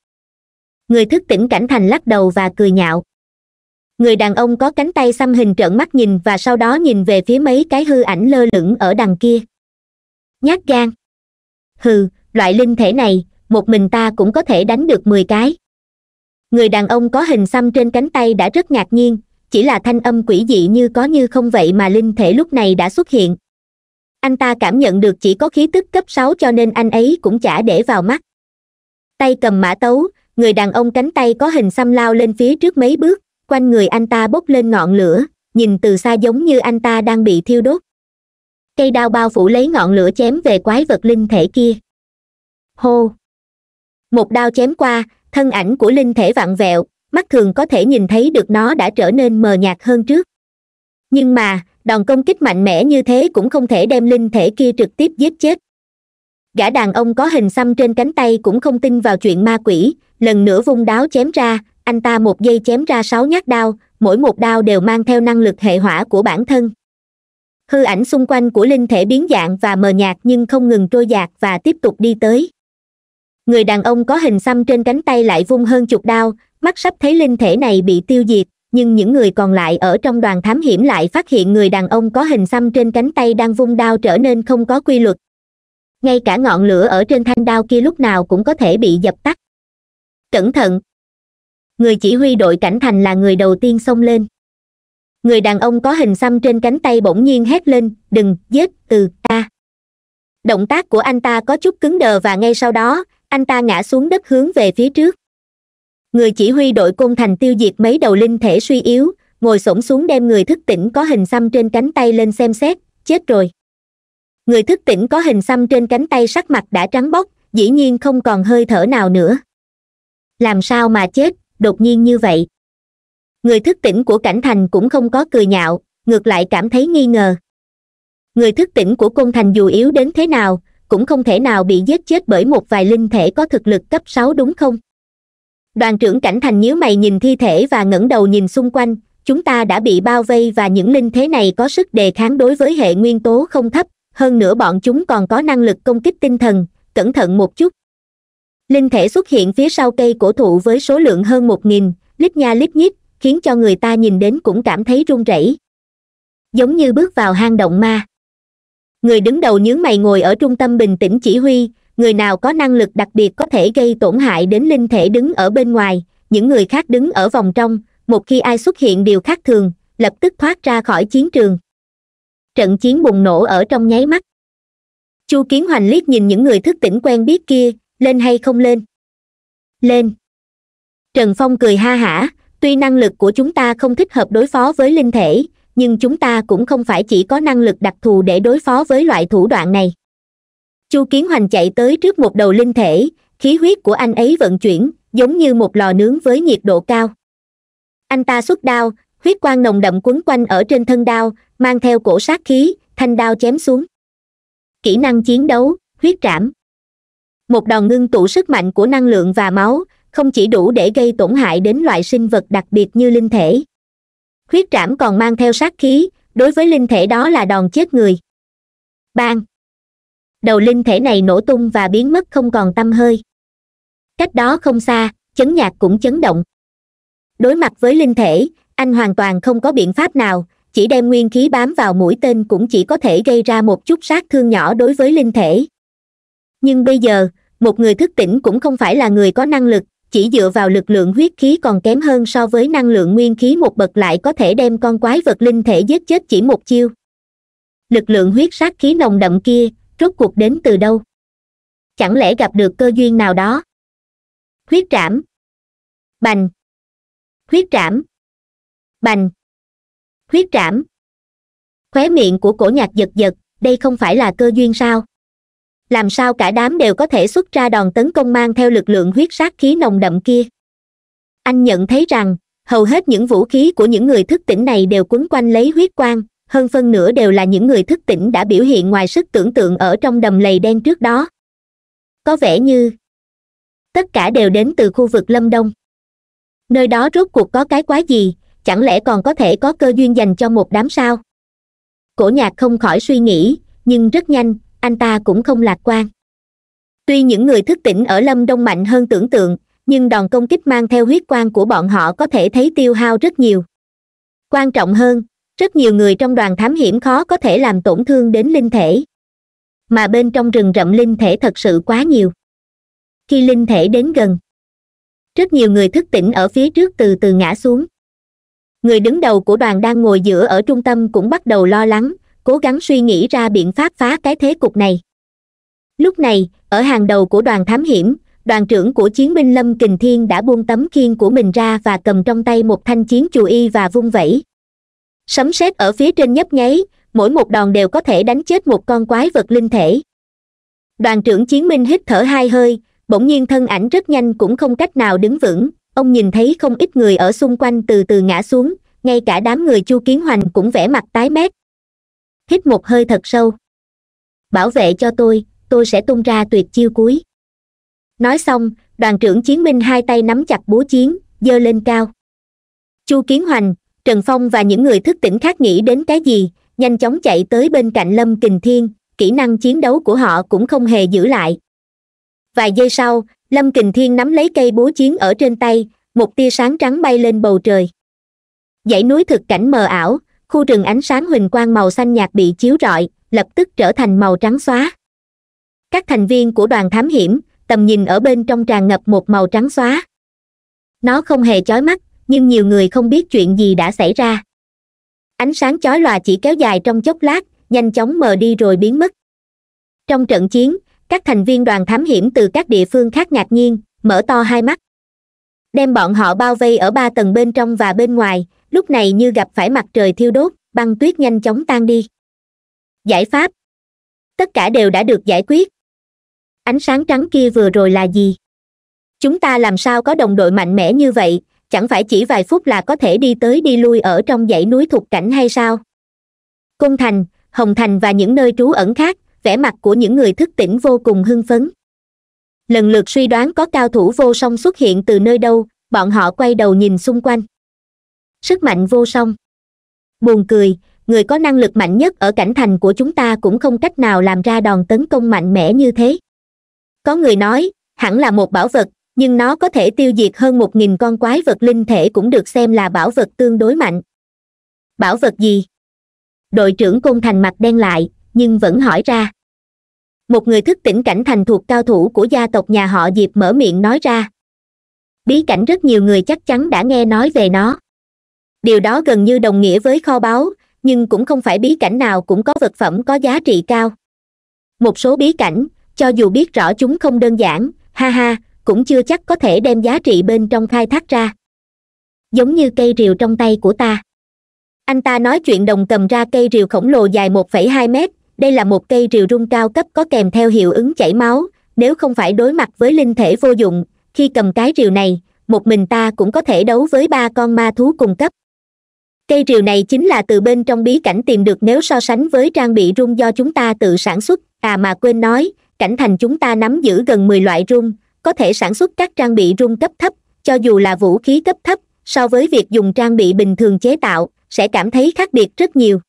người thức tỉnh cảnh thành lắc đầu và cười nhạo người đàn ông có cánh tay xăm hình trợn mắt nhìn và sau đó nhìn về phía mấy cái hư ảnh lơ lửng ở đằng kia nhát gan hừ loại linh thể này một mình ta cũng có thể đánh được mười cái người đàn ông có hình xăm trên cánh tay đã rất ngạc nhiên chỉ là thanh âm quỷ dị như có như không vậy mà linh thể lúc này đã xuất hiện anh ta cảm nhận được chỉ có khí tức cấp sáu cho nên anh ấy cũng chả để vào mắt tay cầm mã tấu người đàn ông cánh tay có hình xăm lao lên phía trước mấy bước quanh người anh ta bốc lên ngọn lửa nhìn từ xa giống như anh ta đang bị thiêu đốt cây đao bao phủ lấy ngọn lửa chém về quái vật linh thể kia hô một đao chém qua thân ảnh của linh thể vặn vẹo mắt thường có thể nhìn thấy được nó đã trở nên mờ nhạt hơn trước nhưng mà đòn công kích mạnh mẽ như thế cũng không thể đem linh thể kia trực tiếp giết chết gã đàn ông có hình xăm trên cánh tay cũng không tin vào chuyện ma quỷ lần nữa vung đáo chém ra anh ta một giây chém ra sáu nhát đao mỗi một đao đều mang theo năng lực hệ hỏa của bản thân hư ảnh xung quanh của linh thể biến dạng và mờ nhạt nhưng không ngừng trôi dạt và tiếp tục đi tới người đàn ông có hình xăm trên cánh tay lại vung hơn chục đao mắt sắp thấy linh thể này bị tiêu diệt nhưng những người còn lại ở trong đoàn thám hiểm lại phát hiện người đàn ông có hình xăm trên cánh tay đang vung đao trở nên không có quy luật ngay cả ngọn lửa ở trên thanh đao kia lúc nào cũng có thể bị dập tắt cẩn thận người chỉ huy đội cảnh thành là người đầu tiên xông lên người đàn ông có hình xăm trên cánh tay bỗng nhiên hét lên đừng giết từ ta động tác của anh ta có chút cứng đờ và ngay sau đó anh ta ngã xuống đất hướng về phía trước người chỉ huy đội côn thành tiêu diệt mấy đầu linh thể suy yếu ngồi s xuống đem người thức tỉnh có hình xăm trên cánh tay lên xem xét chết rồi người thức tỉnh có hình xăm trên cánh tay sắc mặt đã trắng bóc dĩ nhiên không còn hơi thở nào nữa làm sao mà chết đột nhiên như vậy người thức tỉnh của cảnh thành cũng không có cười nhạo ngược lại cảm thấy nghi ngờ người thức tỉnh của côn thành dù yếu đến thế nào cũng không thể nào bị giết chết bởi một vài linh thể có thực lực cấp sáu đúng không đoàn trưởng cảnh thành nhíu mày nhìn thi thể và ngẩng đầu nhìn xung quanh chúng ta đã bị bao vây và những linh thế này có sức đề kháng đối với hệ nguyên tố không thấp hơn nữa bọn chúng còn có năng lực công kích tinh thần cẩn thận một chút linh thể xuất hiện phía sau cây cổ thụ với số lượng hơn một nghìn lít nha lít nhít khiến cho người ta nhìn đến cũng cảm thấy run rẩy giống như bước vào hang động ma người đứng đầu nhướng mày ngồi ở trung tâm bình tĩnh chỉ huy người nào có năng lực đặc biệt có thể gây tổn hại đến linh thể đứng ở bên ngoài những người khác đứng ở vòng trong một khi ai xuất hiện điều khác thường lập tức thoát ra khỏi chiến trường trận chiến bùng nổ ở trong nháy mắt chu kiến hoành liếc nhìn những người thức tỉnh quen biết kia lên hay không lên lên trần phong cười ha hả tuy năng lực của chúng ta không thích hợp đối phó với linh thể nhưng chúng ta cũng không phải chỉ có năng lực đặc thù để đối phó với loại thủ đoạn này chu kiến hoành chạy tới trước một đầu linh thể khí huyết của anh ấy vận chuyển giống như một lò nướng với nhiệt độ cao anh ta xuất đao huyết quang nồng đậm quấn quanh ở trên thân đao mang theo cổ sát khí thanh đao chém xuống kỹ năng chiến đấu huyết trảm một đòn ngưng tụ sức mạnh của năng lượng và máu không chỉ đủ để gây tổn hại đến loại sinh vật đặc biệt như linh thể Khuyết trảm còn mang theo sát khí đối với linh thể đó là đòn chết người bang đầu linh thể này nổ tung và biến mất không còn t hơi cách đó không xa chấn nhạc cũng chấn động đối mặt với linh thể anh hoàn toàn không có biện pháp nào chỉ đem nguyên khí bám vào mũi tên cũng chỉ có thể gây ra một chút sát thương nhỏ đối với linh thể nhưng bây giờ một người thức tỉnh cũng không phải là người có năng lực chỉ dựa vào lực lượng huyết khí còn kém hơn so với năng lượng nguyên khí một bậc lại có thể đem con quái vật linh thể giết chết chỉ một chiêu lực lượng huyết sát khí nồng đậm kia rốt cuộc đến từ đâu chẳng lẽ gặp được cơ duyên nào đó huyết trảm bành huyết trảm bành huyết trảm khóe miệng của cổ nhạc giật giật đây không phải là cơ duyên sao làm sao cả đám đều có thể xuất ra đòn tấn công mang theo lực lượng huyết sát khí nồng đậm kia anh nhận thấy rằng hầu hết những vũ khí của những người thức tỉnh này đều quấn quanh lấy huyết quang hơn phân nửa đều là những người thức tỉnh đã biểu hiện ngoài sức tưởng tượng ở trong đầm lầy đen trước đó có vẻ như tất cả đều đến từ khu vực lâm đông nơi đó rốt cuộc có cái quái gì chẳng lẽ còn có thể có cơ duyên dành cho một đám sao cổ nhạc không khỏi suy nghĩ nhưng rất nhanh anh ta cũng không lạc quan tuy những người thức tỉnh ở lâm đông mạnh hơn tưởng tượng nhưng đòn công kích mang theo huyết quang của bọn họ có thể thấy tiêu hao rất nhiều quan trọng hơn rất nhiều người trong đoàn thám hiểm khó có thể làm tổn thương đến linh thể mà bên trong rừng rậm linh thể thật sự quá nhiều khi linh thể đến gần rất nhiều người thức tỉnh ở phía trước từ từ ngã xuống người đứng đầu của đoàn đang ngồi giữa ở trung tâm cũng bắt đầu lo lắng cố gắng suy nghĩ ra biện pháp phá cái thế cục này lúc này ở hàng đầu của đoàn thám hiểm đoàn trưởng của chiến binh lâm kình thiên đã buông tấm khiên của mình ra và cầm trong tay một thanh chiến chù y và vung vẩy sấm sét ở phía trên nhấp nháy mỗi một đòn đều có thể đánh chết một con quái vật linh thể đoàn trưởng chiến binh hít thở hai hơi bỗng nhiên thân ảnh rất nhanh cũng không cách nào đứng vững ông nhìn thấy không ít người ở xung quanh từ từ ngã xuống ngay cả đám người chu kiến hoành cũng vẽ mặt tái mét hít một hơi thật sâu bảo vệ cho tôi tôi sẽ tung ra tuyệt chiêu cuối nói xong đoàn trưởng chiến binh hai tay nắm chặt búa chiến giơ lên cao chu kiến hoành trần phong và những người thức tỉnh khác nghĩ đến cái gì nhanh chóng chạy tới bên cạnh lâm kình thiên kỹ năng chiến đấu của họ cũng không hề giữ lại vài giây sau lâm kình thiên nắm lấy cây búa chiến ở trên tay một tia sáng trắng bay lên bầu trời dãy núi thực cảnh mờ ảo khu rừng ánh sáng huỳnh quang màu xanh nhạt bị chiếu rọi lập tức trở thành màu trắng xóa các thành viên của đoàn thám hiểm tầm nhìn ở bên trong tràn ngập một màu trắng xóa nó không hề chói mắt nhưng nhiều người không biết chuyện gì đã xảy ra ánh sáng chói lòa chỉ kéo dài trong chốc lát nhanh chóng mờ đi rồi biến mất trong trận chiến các thành viên đoàn thám hiểm từ các địa phương khác ngạc nhiên mở to hai mắt đem bọn họ bao vây ở ba tầng bên trong và bên ngoài lúc này như gặp phải mặt trời thiêu đốt băng tuyết nhanh chóng tan đi giải pháp tất cả đều đã được giải quyết ánh sáng trắng kia vừa rồi là gì chúng ta làm sao có đồng đội mạnh mẽ như vậy chẳng phải chỉ vài phút là có thể đi tới đi lui ở trong dãy núi thục cảnh hay sao cung thành hồng thành và những nơi trú ẩn khác vẻ mặt của những người thức tỉnh vô cùng hưng phấn lần lượt suy đoán có cao thủ vô song xuất hiện từ nơi đâu bọn họ quay đầu nhìn xung quanh sức mạnh vô song buồn cười người có năng lực mạnh nhất ở cảnh thành của chúng ta cũng không cách nào làm ra đòn tấn công mạnh mẽ như thế có người nói hẳn là một bảo vật nhưng nó có thể tiêu diệt hơn một nghìn con quái vật linh thể cũng được xem là bảo vật tương đối mạnh bảo vật gì đội trưởng côn thành mặt đen lại nhưng vẫn hỏi ra một người thức tỉnh cảnh thành thuộc cao thủ của gia tộc nhà họ diệp mở miệng nói ra bí cảnh rất nhiều người chắc chắn đã nghe nói về nó điều đó gần như đồng nghĩa với kho báu nhưng cũng không phải bí cảnh nào cũng có vật phẩm có giá trị cao một số bí cảnh cho dù biết rõ chúng không đơn giản ha ha cũng chưa chắc có thể đem giá trị bên trong khai thác ra giống như cây rìu trong tay của ta anh ta nói chuyện đồng cầm ra cây rìu khổng lồ dài 1,2 mét đây là một cây rìu rung cao cấp có kèm theo hiệu ứng chảy máu nếu không phải đối mặt với linh thể vô dụng khi cầm cái rìu này một mình ta cũng có thể đấu với ba con ma thú cùng cấp cây rìu này chính là từ bên trong bí cảnh tìm được nếu so sánh với trang bị rung do chúng ta tự sản xuất à mà quên nói cảnh thành chúng ta nắm giữ gần mười loại rung có thể sản xuất các trang bị rung cấp thấp cho dù là vũ khí cấp thấp so với việc dùng trang bị bình thường chế tạo sẽ cảm thấy khác biệt rất nhiều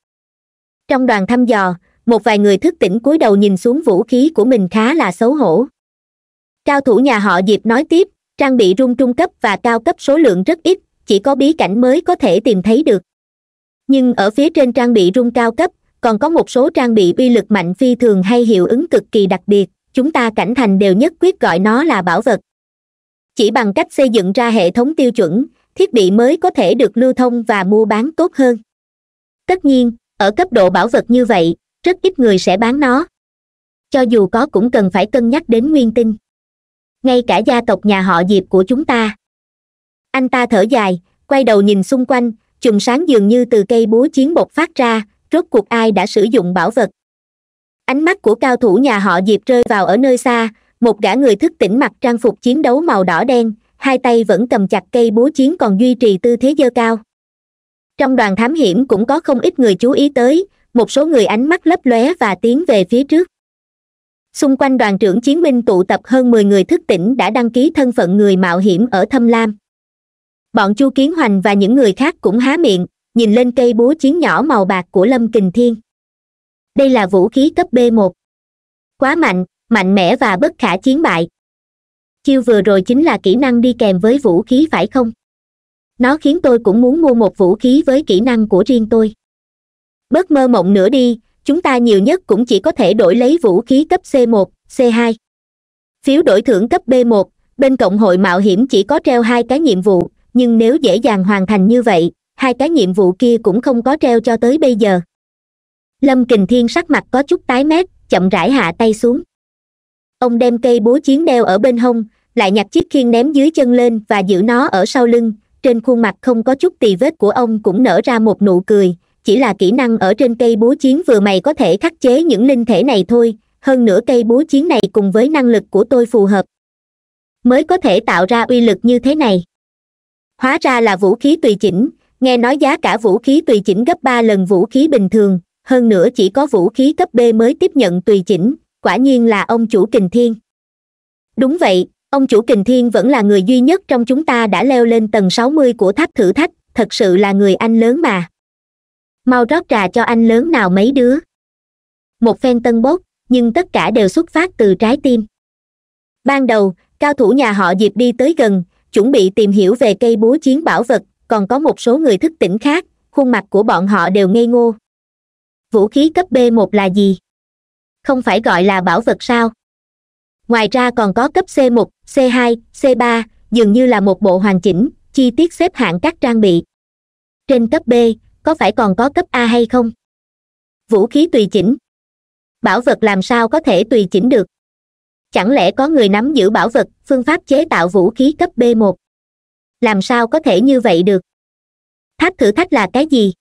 trong đoàn thăm dò một vài người thức tỉnh cúi đầu nhìn xuống vũ khí của mình khá là xấu hổ cao thủ nhà họ diệp nói tiếp trang bị rung trung cấp và cao cấp số lượng rất ít chỉ có bí cảnh mới có thể tìm thấy được nhưng ở phía trên trang bị rung cao cấp còn có một số trang bị uy lực mạnh phi thường hay hiệu ứng cực kỳ đặc biệt chúng ta cảnh thành đều nhất quyết gọi nó là bảo vật chỉ bằng cách xây dựng ra hệ thống tiêu chuẩn thiết bị mới có thể được lưu thông và mua bán tốt hơn tất nhiên ở cấp độ bảo vật như vậy rất ít người sẽ bán nó cho dù có cũng cần phải cân nhắc đến nguyên tinh ngay cả gia tộc nhà họ diệp của chúng ta anh ta thở dài quay đầu nhìn xung quanh chùm sáng dường như từ cây búa chiến bột phát ra rốt cuộc ai đã sử dụng bảo vật ánh mắt của cao thủ nhà họ diệp rơi vào ở nơi xa một gã người thức tỉnh mặc trang phục chiến đấu màu đỏ đen hai tay vẫn cầm chặt cây búa chiến còn duy trì tư thế dơ cao trong đoàn thám hiểm cũng có không ít người chú ý tới một số người ánh mắt lấp lóe và tiến về phía trước xung quanh đoàn trưởng chiến binh tụ tập hơn mười người thức tỉnh đã đăng ký thân phận người mạo hiểm ở thâm lam bọn chu kiến hoành và những người khác cũng há miệng nhìn lên cây búa chiến nhỏ màu bạc của lâm kình thiên đây là vũ khí cấp b một quá mạnh mạnh mẽ và bất khả chiến bại chiêu vừa rồi chính là kỹ năng đi kèm với vũ khí phải không nó khiến tôi cũng muốn mua một vũ khí với kỹ năng của riêng tôi bớt mơ mộng nữa đi chúng ta nhiều nhất cũng chỉ có thể đổi lấy vũ khí cấp c một c hai phiếu đổi thưởng cấp b một bên cộng hội mạo hiểm chỉ có treo hai cái nhiệm vụ nhưng nếu dễ dàng hoàn thành như vậy hai cái nhiệm vụ kia cũng không có treo cho tới bây giờ lâm kình thiên sắc mặt có chút tái mét chậm rãi hạ tay xuống ông đem cây búa chiến đeo ở bên hông lại nhặt chiếc khiên ném dưới chân lên và giữ nó ở sau lưng trên khuôn mặt không có chút tì vết của ông cũng nở ra một nụ cười chỉ là kỹ năng ở trên cây búa chiến vừa mày có thể khắc chế những linh thể này thôi hơn nữa cây búa chiến này cùng với năng lực của tôi phù hợp mới có thể tạo ra uy lực như thế này hóa ra là vũ khí tùy chỉnh nghe nói giá cả vũ khí tùy chỉnh gấp ba lần vũ khí bình thường hơn nữa chỉ có vũ khí cấp b mới tiếp nhận tùy chỉnh quả nhiên là ông chủ kình thiên đúng vậy ông chủ kình thiên vẫn là người duy nhất trong chúng ta đã leo lên tầng sáu mươi của tháp thử thách thật sự là người anh lớn mà mau rót trà cho anh lớn nào mấy đứa một phen tân bốc nhưng tất cả đều xuất phát từ trái tim ban đầu cao thủ nhà họ diệp đi tới gần chuẩn bị tìm hiểu về cây búa chiến bảo vật còn có một số người thức tỉnh khác khuôn mặt của bọn họ đều ngây ngô vũ khí cấp b một là gì không phải gọi là bảo vật sao ngoài ra còn có cấp c một c hai c ba dường như là một bộ hoàn chỉnh chi tiết xếp hạng các trang bị trên cấp b có phải còn có cấp a hay không vũ khí tùy chỉnh bảo vật làm sao có thể tùy chỉnh được chẳng lẽ có người nắm giữ bảo vật phương pháp chế tạo vũ khí cấp b một làm sao có thể như vậy được tháp thử thách là cái gì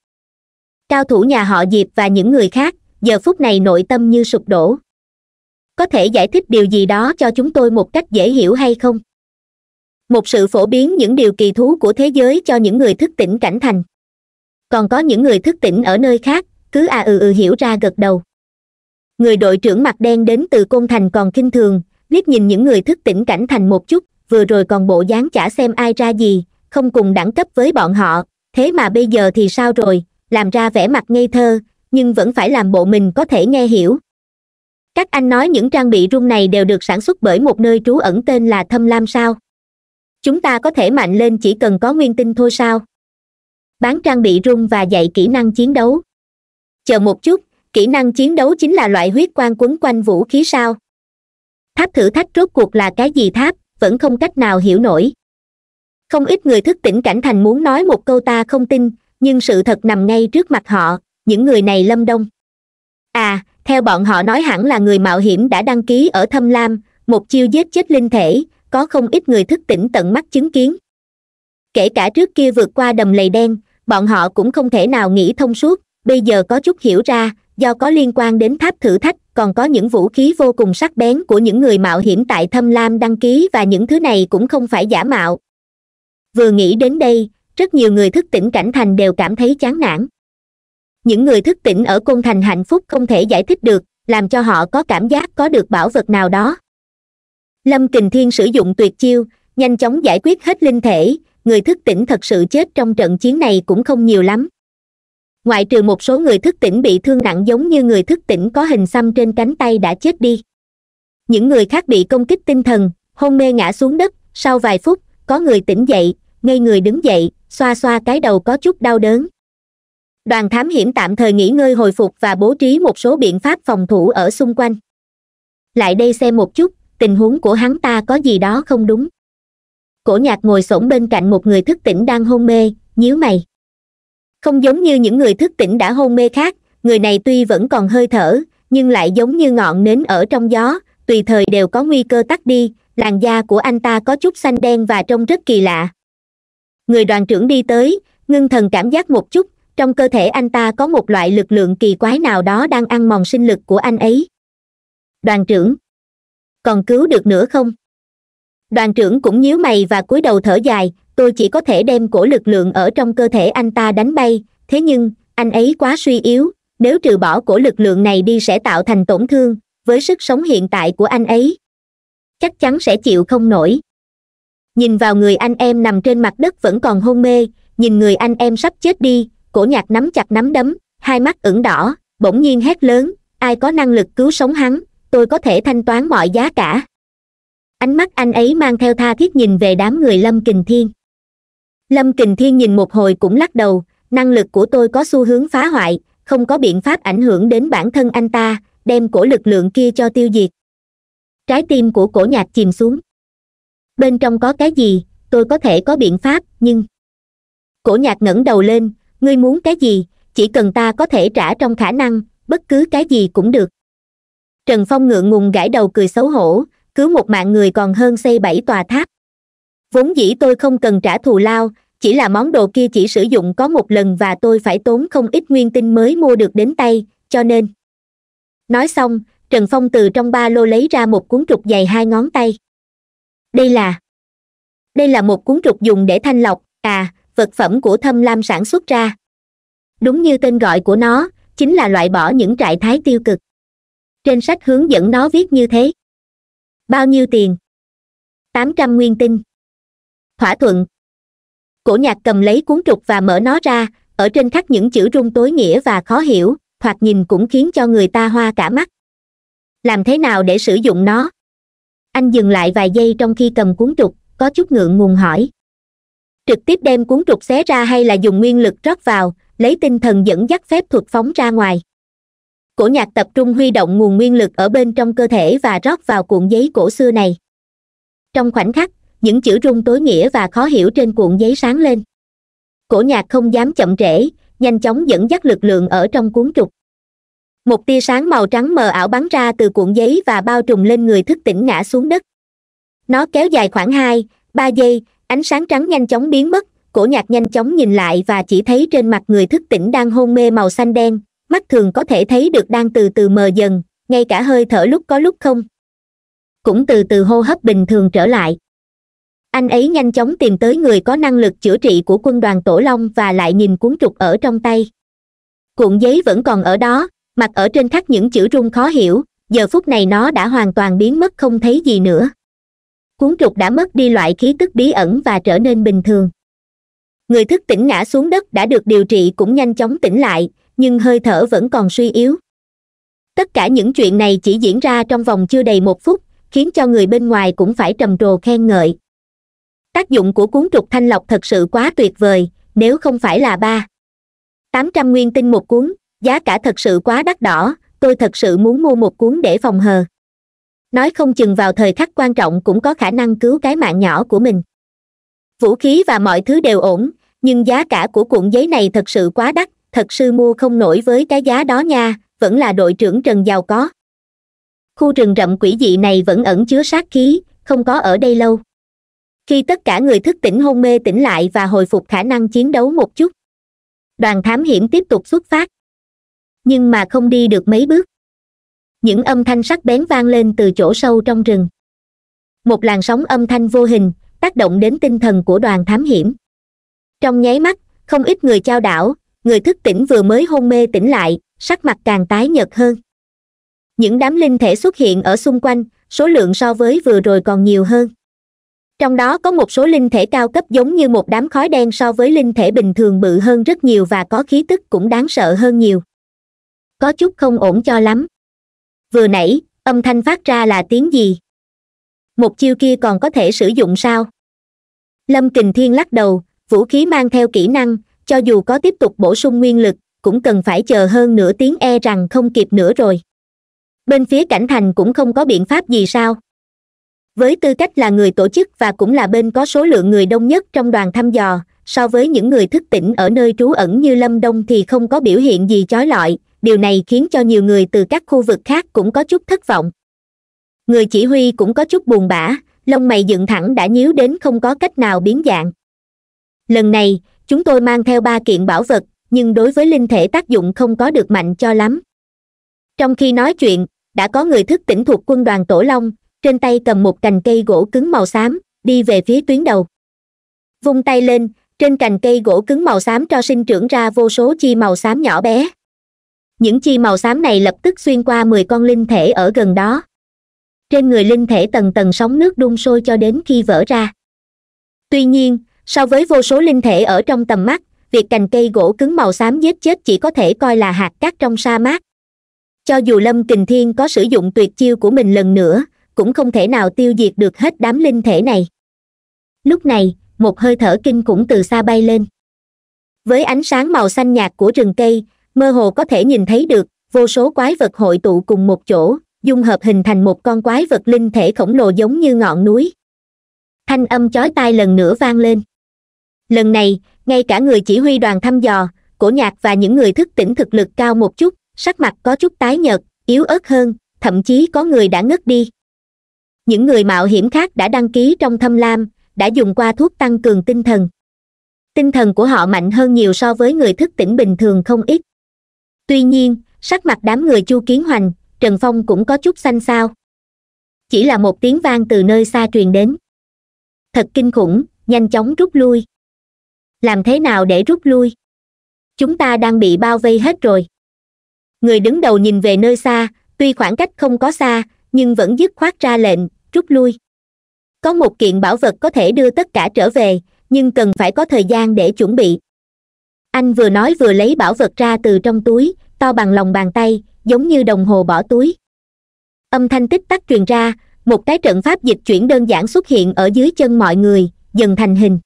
cao thủ nhà họ diệp và những người khác giờ phút này nội tâm như sụp đổ có thể giải thích điều gì đó cho chúng tôi một cách dễ hiểu hay không một sự phổ biến những điều kỳ thú của thế giới cho những người thức tỉnh cảnh thành còn có những người thức tỉnh ở nơi khác cứ à ừ ừ hiểu ra gật đầu người đội trưởng mặt đen đến từ côn thành còn kinh thường liếc nhìn những người thức tỉnh cảnh thành một chút vừa rồi còn bộ dáng chả xem ai ra gì không cùng đẳng cấp với bọn họ thế mà bây giờ thì sao rồi làm ra vẻ mặt ngây thơ nhưng vẫn phải làm bộ mình có thể nghe hiểu các anh nói những trang bị rung này đều được sản xuất bởi một nơi trú ẩn tên là thâm lam sao chúng ta có thể mạnh lên chỉ cần có nguyên tinh thôi sao bán trang bị rung và dạy kỹ năng chiến đấu chờ một chút kỹ năng chiến đấu chính là loại huyết quang quấn quanh vũ khí sao tháp thử thách rốt cuộc là cái gì tháp vẫn không cách nào hiểu nổi không ít người thức tỉnh cảnh thành muốn nói một câu ta không tin nhưng sự thật nằm ngay trước mặt họ những người này lâm đông à theo bọn họ nói hẳn là người mạo hiểm đã đăng ký ở thâm lam một chiêu giết chết linh thể có không ít người thức tỉnh tận mắt chứng kiến kể cả trước kia vượt qua đầm lầy đen bọn họ cũng không thể nào nghĩ thông suốt bây giờ có chút hiểu ra do có liên quan đến tháp thử thách còn có những vũ khí vô cùng sắc bén của những người mạo hiểm tại thâm lam đăng ký và những thứ này cũng không phải giả mạo vừa nghĩ đến đây rất nhiều người thức tỉnh cảnh thành đều cảm thấy chán nản những người thức tỉnh ở côn thành hạnh phúc không thể giải thích được làm cho họ có cảm giác có được bảo vật nào đó lâm kình thiên sử dụng tuyệt chiêu nhanh chóng giải quyết hết linh thể người thức tỉnh thật sự chết trong trận chiến này cũng không nhiều lắm ngoại trừ một số người thức tỉnh bị thương nặng giống như người thức tỉnh có hình xăm trên cánh tay đã chết đi những người khác bị công kích tinh thần hôn mê ngã xuống đất sau vài phút có người tỉnh dậy ngây người đứng dậy xoa xoa cái đầu có chút đau đớn đoàn thám hiểm tạm thời nghỉ ngơi hồi phục và bố trí một số biện pháp phòng thủ ở xung quanh lại đây xem một chút tình huống của hắn ta có gì đó không đúng cổ nhạc ngồi s bên cạnh một người thức tỉnh đang hôn mê nhíu mày không giống như những người thức tỉnh đã hôn mê khác người này tuy vẫn còn hơi thở nhưng lại giống như ngọn nến ở trong gió tùy thời đều có nguy cơ tắt đi làn da của anh ta có chút xanh đen và trông rất kỳ lạ người đoàn trưởng đi tới ngưng thần cảm giác một chút trong cơ thể anh ta có một loại lực lượng kỳ quái nào đó đang ăn mòn sinh lực của anh ấy đoàn trưởng còn cứu được nữa không đoàn trưởng cũng nhíu mày và cúi đầu thở dài tôi chỉ có thể đem cổ lực lượng ở trong cơ thể anh ta đánh bay thế nhưng anh ấy quá suy yếu nếu trừ bỏ cổ lực lượng này đi sẽ tạo thành tổn thương với sức sống hiện tại của anh ấy chắc chắn sẽ chịu không nổi nhìn vào người anh em nằm trên mặt đất vẫn còn hôn mê nhìn người anh em sắp chết đi cổ nhạc nắm chặt nắm đấm hai mắt ửng đỏ bỗng nhiên hét lớn ai có năng lực cứu sống hắn tôi có thể thanh toán mọi giá cả ánh mắt anh ấy mang theo tha thiết nhìn về đám người lâm kình thiên lâm kình thiên nhìn một hồi cũng lắc đầu năng lực của tôi có xu hướng phá hoại không có biện pháp ảnh hưởng đến bản thân anh ta đem cổ lực lượng kia cho tiêu diệt trái tim của cổ nhạc chìm xuống bên trong có cái gì tôi có thể có biện pháp nhưng cổ nhạc ngẩng đầu lên ngươi muốn cái gì chỉ cần ta có thể trả trong khả năng bất cứ cái gì cũng được trần phong ngượng ngùng gãi đầu cười xấu hổ cứu một mạng người còn hơn xây bảy tòa tháp vốn dĩ tôi không cần trả thù lao chỉ là món đồ kia chỉ sử dụng có một lần và tôi phải tốn không ít nguyên tinh mới mua được đến tay cho nên nói xong trần phong từ trong ba lô lấy ra một cuốn trục dày hai ngón tay đây là đây là một cuốn trục dùng để thanh lọc à vật phẩm của thâm lam sản xuất ra đúng như tên gọi của nó chính là loại bỏ những trạng thái tiêu cực trên sách hướng dẫn nó viết như thế bao nhiêu tiền tám trăm nguyên tinh thỏa thuận cổ nhạc cầm lấy cuốn trục và mở nó ra ở trên khắc những chữ rung tối nghĩa và khó hiểu hoặc nhìn cũng khiến cho người ta hoa cả mắt làm thế nào để sử dụng nó anh dừng lại vài giây trong khi cầm cuốn trục có chút ngượng ngùng hỏi trực tiếp đem cuốn trục xé ra hay là dùng nguyên lực rót vào lấy tinh thần dẫn dắt phép thuật phóng ra ngoài cổ nhạc tập trung huy động nguồn nguyên lực ở bên trong cơ thể và rót vào cuộn giấy cổ xưa này trong khoảnh khắc những chữ rung tối nghĩa và khó hiểu trên cuộn giấy sáng lên cổ nhạc không dám chậm trễ nhanh chóng dẫn dắt lực lượng ở trong cuốn trục một tia sáng màu trắng mờ ảo bắn ra từ cuộn giấy và bao trùm lên người thức tỉnh ngã xuống đất nó kéo dài khoảng hai ba giây ánh sáng trắng nhanh chóng biến mất cổ nhạc nhanh chóng nhìn lại và chỉ thấy trên mặt người thức tỉnh đang hôn mê màu xanh đen mắt thường có thể thấy được đang từ từ mờ dần ngay cả hơi thở lúc có lúc không cũng từ từ hô hấp bình thường trở lại anh ấy nhanh chóng tìm tới người có năng lực chữa trị của quân đoàn tổ long và lại nhìn cuốn trục ở trong tay cuộn giấy vẫn còn ở đó mặt ở trên khắc những chữ rung khó hiểu giờ phút này nó đã hoàn toàn biến mất không thấy gì nữa cuốn trục đã mất đi loại khí tức bí ẩn và trở nên bình thường người thức tỉnh ngã xuống đất đã được điều trị cũng nhanh chóng tỉnh lại nhưng hơi thở vẫn còn suy yếu tất cả những chuyện này chỉ diễn ra trong vòng chưa đầy một phút khiến cho người bên ngoài cũng phải trầm trồ khen ngợi tác dụng của cuốn trục thanh lọc thật sự quá tuyệt vời nếu không phải là ba tám trăm nguyên tinh một cuốn giá cả thật sự quá đắt đỏ tôi thật sự muốn mua một cuốn để phòng hờ nói không chừng vào thời khắc quan trọng cũng có khả năng cứu cái mạng nhỏ của mình vũ khí và mọi thứ đều ổn nhưng giá cả của cuộn giấy này thật sự quá đắt thật sư mua không nổi với cái giá đó nha vẫn là đội trưởng trần giàu có khu rừng rậm quỷ dị này vẫn ẩn chứa sát khí không có ở đây lâu khi tất cả người thức tỉnh hôn mê tỉnh lại và hồi phục khả năng chiến đấu một chút đoàn thám hiểm tiếp tục xuất phát nhưng mà không đi được mấy bước những âm thanh sắc bén vang lên từ chỗ sâu trong rừng một làn sóng âm thanh vô hình tác động đến tinh thần của đoàn thám hiểm trong nháy mắt không ít người trao đảo người thức tỉnh vừa mới hôn mê tỉnh lại sắc mặt càng tái nhợt hơn những đám linh thể xuất hiện ở xung quanh số lượng so với vừa rồi còn nhiều hơn trong đó có một số linh thể cao cấp giống như một đám khói đen so với linh thể bình thường bự hơn rất nhiều và có khí tức cũng đáng sợ hơn nhiều có chút không ổn cho lắm vừa nãy âm thanh phát ra là tiếng gì một chiêu kia còn có thể sử dụng sao lâm kình thiên lắc đầu vũ khí mang theo kỹ năng cho dù có tiếp tục bổ sung nguyên lực cũng cần phải chờ hơn nửa tiếng e rằng không kịp nữa rồi bên phía cảnh thành cũng không có biện pháp gì sao với tư cách là người tổ chức và cũng là bên có số lượng người đông nhất trong đoàn thăm dò so với những người thức tỉnh ở nơi trú ẩn như lâm đông thì không có biểu hiện gì chói lọi điều này khiến cho nhiều người từ các khu vực khác cũng có chút thất vọng người chỉ huy cũng có chút buồn bã lông mày dựng thẳng đã nhíu đến không có cách nào biến dạng lần này chúng tôi mang theo ba kiện bảo vật nhưng đối với linh thể tác dụng không có được mạnh cho lắm trong khi nói chuyện đã có người thức tỉnh thuộc quân đoàn tổ long trên tay cầm một cành cây gỗ cứng màu xám đi về phía tuyến đầu vung tay lên trên cành cây gỗ cứng màu xám cho sinh trưởng ra vô số chi màu xám nhỏ bé những chi màu xám này lập tức xuyên qua mười con linh thể ở gần đó trên người linh thể tầng tầng sóng nước đun sôi cho đến khi vỡ ra tuy nhiên so với vô số linh thể ở trong tầm mắt việc cành cây gỗ cứng màu xám giết chết chỉ có thể coi là hạt cát trong sa mát cho dù lâm kình thiên có sử dụng tuyệt chiêu của mình lần nữa cũng không thể nào tiêu diệt được hết đám linh thể này lúc này một hơi thở kinh cũng từ xa bay lên với ánh sáng màu xanh nhạt của rừng cây mơ hồ có thể nhìn thấy được vô số quái vật hội tụ cùng một chỗ dung hợp hình thành một con quái vật linh thể khổng lồ giống như ngọn núi thanh âm chói tai lần nữa vang lên lần này ngay cả người chỉ huy đoàn thăm dò cổ nhạc và những người thức tỉnh thực lực cao một chút sắc mặt có chút tái nhợt yếu ớt hơn thậm chí có người đã ngất đi những người mạo hiểm khác đã đăng ký trong thâm lam đã dùng qua thuốc tăng cường tinh thần tinh thần của họ mạnh hơn nhiều so với người thức tỉnh bình thường không ít tuy nhiên sắc mặt đám người chu kiến hoành trần phong cũng có chút xanh xao chỉ là một tiếng vang từ nơi xa truyền đến thật kinh khủng nhanh chóng rút lui làm thế nào để rút lui chúng ta đang bị bao vây hết rồi người đứng đầu nhìn về nơi xa tuy khoảng cách không có xa nhưng vẫn dứt khoát ra lệnh rút lui có một kiện bảo vật có thể đưa tất cả trở về nhưng cần phải có thời gian để chuẩn bị anh vừa nói vừa lấy bảo vật ra từ trong túi to bằng lòng bàn tay giống như đồng hồ bỏ túi âm thanh tích tắc truyền ra một cái trận pháp dịch chuyển đơn giản xuất hiện ở dưới chân mọi người dần thành hình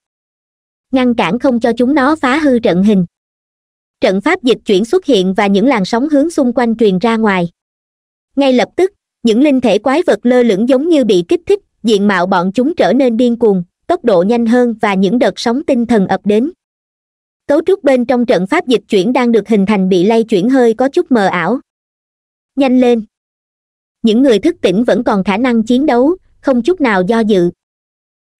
ngăn cản không cho chúng nó phá hư trận hình trận pháp dịch chuyển xuất hiện và những làn sóng hướng xung quanh truyền ra ngoài ngay lập tức những linh thể quái vật lơ lửng giống như bị kích thích diện mạo bọn chúng trở nên điên cuồng tốc độ nhanh hơn và những đợt sóng tinh thần ập đến cấu trúc bên trong trận pháp dịch chuyển đang được hình thành bị lay chuyển hơi có chút mờ ảo nhanh lên những người thức tỉnh vẫn còn khả năng chiến đấu không chút nào do dự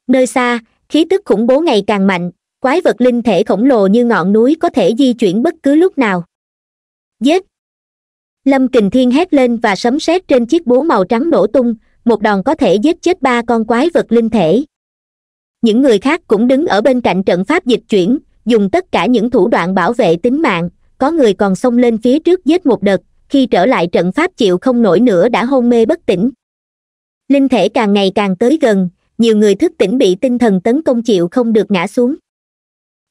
nơi xa khí tức khủng bố ngày càng mạnh quái vật linh thể khổng lồ như ngọn núi có thể di chuyển bất cứ lúc nào giết lâm kình thiên hét lên và sấm sét trên chiếc búa màu trắng nổ tung một đòn có thể giết chết ba con quái vật linh thể những người khác cũng đứng ở bên cạnh trận pháp dịch chuyển dùng tất cả những thủ đoạn bảo vệ tính mạng có người còn xông lên phía trước giết một đợt khi trở lại trận pháp chịu không nổi nữa đã hôn mê bất tỉnh linh thể càng ngày càng tới gần nhiều người thức tỉnh bị tinh thần tấn công chịu không được ngã xuống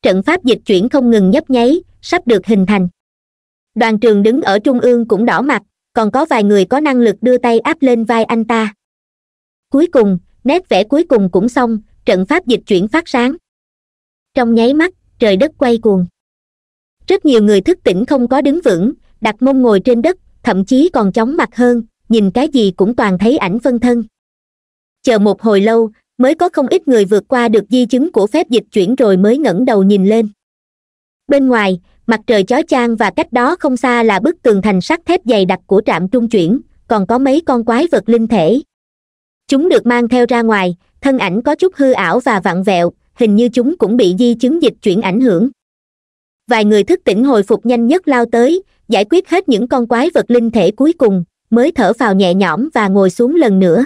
trận pháp dịch chuyển không ngừng nhấp nháy sắp được hình thành đoàn trường đứng ở trung ương cũng đỏ mặt còn có vài người có năng lực đưa tay áp lên vai anh ta cuối cùng nét vẽ cuối cùng cũng xong trận pháp dịch chuyển phát sáng trong nháy mắt trời đất quay cuồng rất nhiều người thức tỉnh không có đứng vững đặt mông ngồi trên đất thậm chí còn chóng mặt hơn nhìn cái gì cũng toàn thấy ảnh phân thân chờ một hồi lâu mới có không ít người vượt qua được di chứng của phép dịch chuyển rồi mới ngẩng đầu nhìn lên bên ngoài mặt trời chói chang và cách đó không xa là bức tường thành sắt thép dày đặc của trạm trung chuyển còn có mấy con quái vật linh thể chúng được mang theo ra ngoài thân ảnh có chút hư ảo và vặn vẹo hình như chúng cũng bị di chứng dịch chuyển ảnh hưởng vài người thức tỉnh hồi phục nhanh nhất lao tới giải quyết hết những con quái vật linh thể cuối cùng mới thở phào nhẹ nhõm và ngồi xuống lần nữa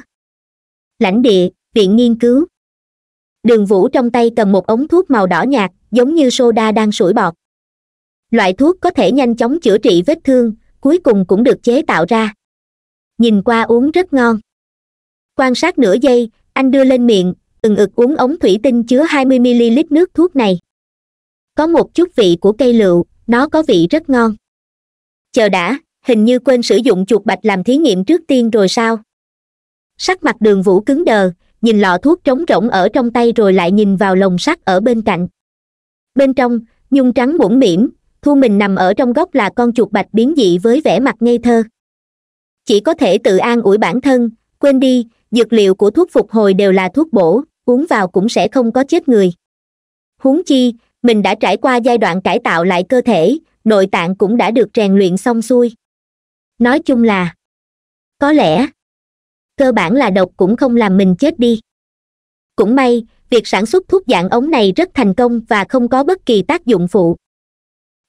lãnh địa viện nghiên cứu đường vũ trong tay cầm một ống thuốc màu đỏ nhạt giống như soda đang sủi bọt loại thuốc có thể nhanh chóng chữa trị vết thương cuối cùng cũng được chế tạo ra nhìn qua uống rất ngon quan sát nửa giây anh đưa lên miệng từng ực uống ống thủy tinh chứa 20 ml nước thuốc này có một chút vị của cây lựu nó có vị rất ngon chờ đã hình như quên sử dụng chuột bạch làm thí nghiệm trước tiên rồi sao sắc mặt đường vũ cứng đờ nhìn lọ thuốc trống rỗng ở trong tay rồi lại nhìn vào lồng sắt ở bên cạnh bên trong nhung trắng bủn mỉm thu mình nằm ở trong góc là con chuột bạch biến dị với vẻ mặt ngây thơ chỉ có thể tự an ủi bản thân quên đi dược liệu của thuốc phục hồi đều là thuốc bổ uống vào cũng sẽ không có chết người huống chi mình đã trải qua giai đoạn cải tạo lại cơ thể nội tạng cũng đã được rèn luyện xong xuôi nói chung là có lẽ cơ bản là độc cũng không làm mình chết đi cũng may việc sản xuất thuốc dạng ống này rất thành công và không có bất kỳ tác dụng phụ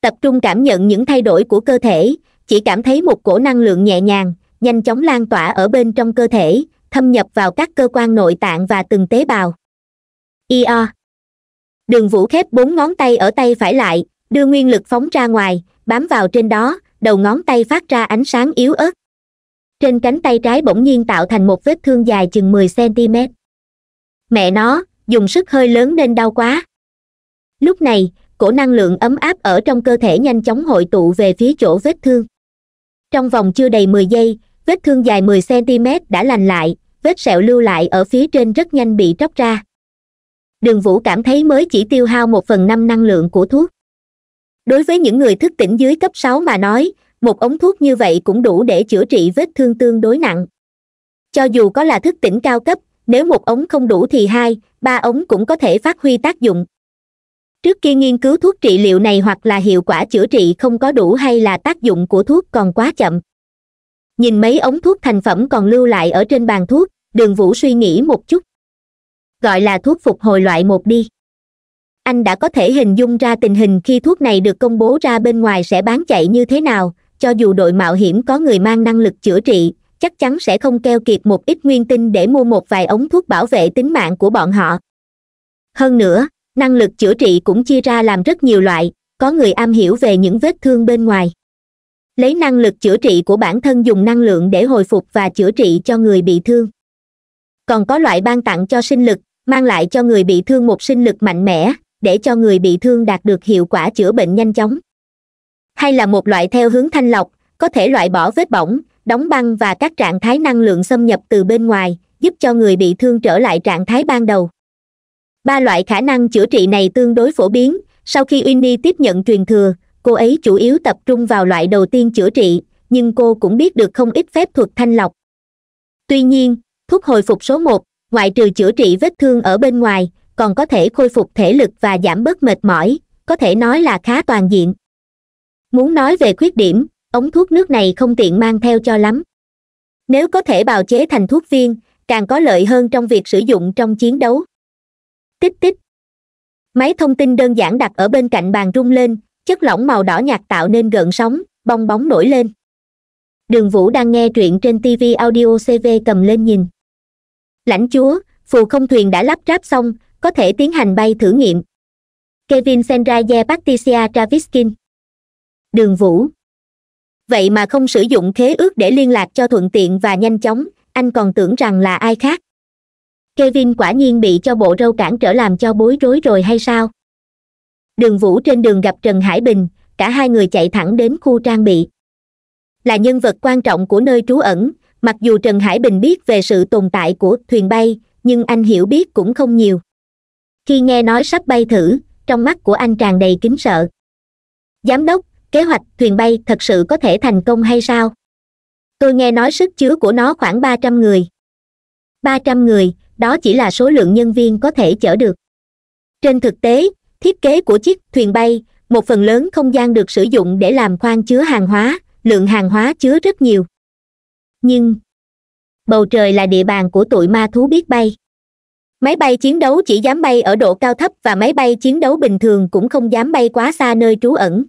tập trung cảm nhận những thay đổi của cơ thể chỉ cảm thấy một cổ năng lượng nhẹ nhàng nhanh chóng lan tỏa ở bên trong cơ thể thâm nhập vào các cơ quan nội tạng và từng tế bào io đường vũ khép bốn ngón tay ở tay phải lại đưa nguyên lực phóng ra ngoài bám vào trên đó đầu ngón tay phát ra ánh sáng yếu ớt trên cánh tay trái bỗng nhiên tạo thành một vết thương dài chừng mười cm mẹ nó dùng sức hơi lớn nên đau quá lúc này cổ năng lượng ấm áp ở trong cơ thể nhanh chóng hội tụ về phía chỗ vết thương trong vòng chưa đầy mười giây vết thương dài mười cm đã lành lại vết sẹo lưu lại ở phía trên rất nhanh bị tróc ra đường vũ cảm thấy mới chỉ tiêu hao một phần năm năng lượng của thuốc đối với những người thức tỉnh dưới cấp sáu mà nói một ống thuốc như vậy cũng đủ để chữa trị vết thương tương đối nặng cho dù có là thức tỉnh cao cấp nếu một ống không đủ thì hai ba ống cũng có thể phát huy tác dụng trước khi nghiên cứu thuốc trị liệu này hoặc là hiệu quả chữa trị không có đủ hay là tác dụng của thuốc còn quá chậm nhìn mấy ống thuốc thành phẩm còn lưu lại ở trên bàn thuốc đường vũ suy nghĩ một chút gọi là thuốc phục hồi loại một đi anh đã có thể hình dung ra tình hình khi thuốc này được công bố ra bên ngoài sẽ bán chạy như thế nào cho dù đội mạo hiểm có người mang năng lực chữa trị chắc chắn sẽ không keo kiệt một ít nguyên tinh để mua một vài ống thuốc bảo vệ tính mạng của bọn họ hơn nữa năng lực chữa trị cũng chia ra làm rất nhiều loại có người am hiểu về những vết thương bên ngoài lấy năng lực chữa trị của bản thân dùng năng lượng để hồi phục và chữa trị cho người bị thương còn có loại ban tặng cho sinh lực mang lại cho người bị thương một sinh lực mạnh mẽ để cho người bị thương đạt được hiệu quả chữa bệnh nhanh chóng hay là một loại theo hướng thanh lọc có thể loại bỏ vết bỏng đóng băng và các trạng thái năng lượng xâm nhập từ bên ngoài giúp cho người bị thương trở lại trạng thái ban đầu ba loại khả năng chữa trị này tương đối phổ biến sau khi Winnie tiếp nhận truyền thừa cô ấy chủ yếu tập trung vào loại đầu tiên chữa trị nhưng cô cũng biết được không ít phép thuật thanh lọc tuy nhiên thuốc hồi phục số một ngoại trừ chữa trị vết thương ở bên ngoài còn có thể khôi phục thể lực và giảm bớt mệt mỏi có thể nói là khá toàn diện muốn nói về khuyết điểm ống thuốc nước này không tiện mang theo cho lắm nếu có thể bào chế thành thuốc viên càng có lợi hơn trong việc sử dụng trong chiến đấu tích tích máy thông tin đơn giản đặt ở bên cạnh bàn rung lên chất lỏng màu đỏ nhạt tạo nên gợn sóng bong bóng nổi lên đường vũ đang nghe truyện trên tv audio cv cầm lên nhìn lãnh chúa phù không thuyền đã lắp ráp xong có thể tiến hành bay thử nghiệm kevin senraje patricia traviskin đường vũ vậy mà không sử dụng khế ước để liên lạc cho thuận tiện và nhanh chóng anh còn tưởng rằng là ai khác kevin quả nhiên bị cho bộ râu cản trở làm cho bối rối rồi hay sao đường vũ trên đường gặp trần hải bình cả hai người chạy thẳng đến khu trang bị là nhân vật quan trọng của nơi trú ẩn mặc dù trần hải bình biết về sự tồn tại của thuyền bay nhưng anh hiểu biết cũng không nhiều khi nghe nói sắp bay thử trong mắt của anh tràn đầy kính sợ giám đốc kế hoạch thuyền bay thật sự có thể thành công hay sao tôi nghe nói sức chứa của nó khoảng ba trăm người ba trăm người đó chỉ là số lượng nhân viên có thể chở được trên thực tế thiết kế của chiếc thuyền bay một phần lớn không gian được sử dụng để làm khoang chứa hàng hóa lượng hàng hóa chứa rất nhiều nhưng bầu trời là địa bàn của tụi ma thú biết bay máy bay chiến đấu chỉ dám bay ở độ cao thấp và máy bay chiến đấu bình thường cũng không dám bay quá xa nơi trú ẩn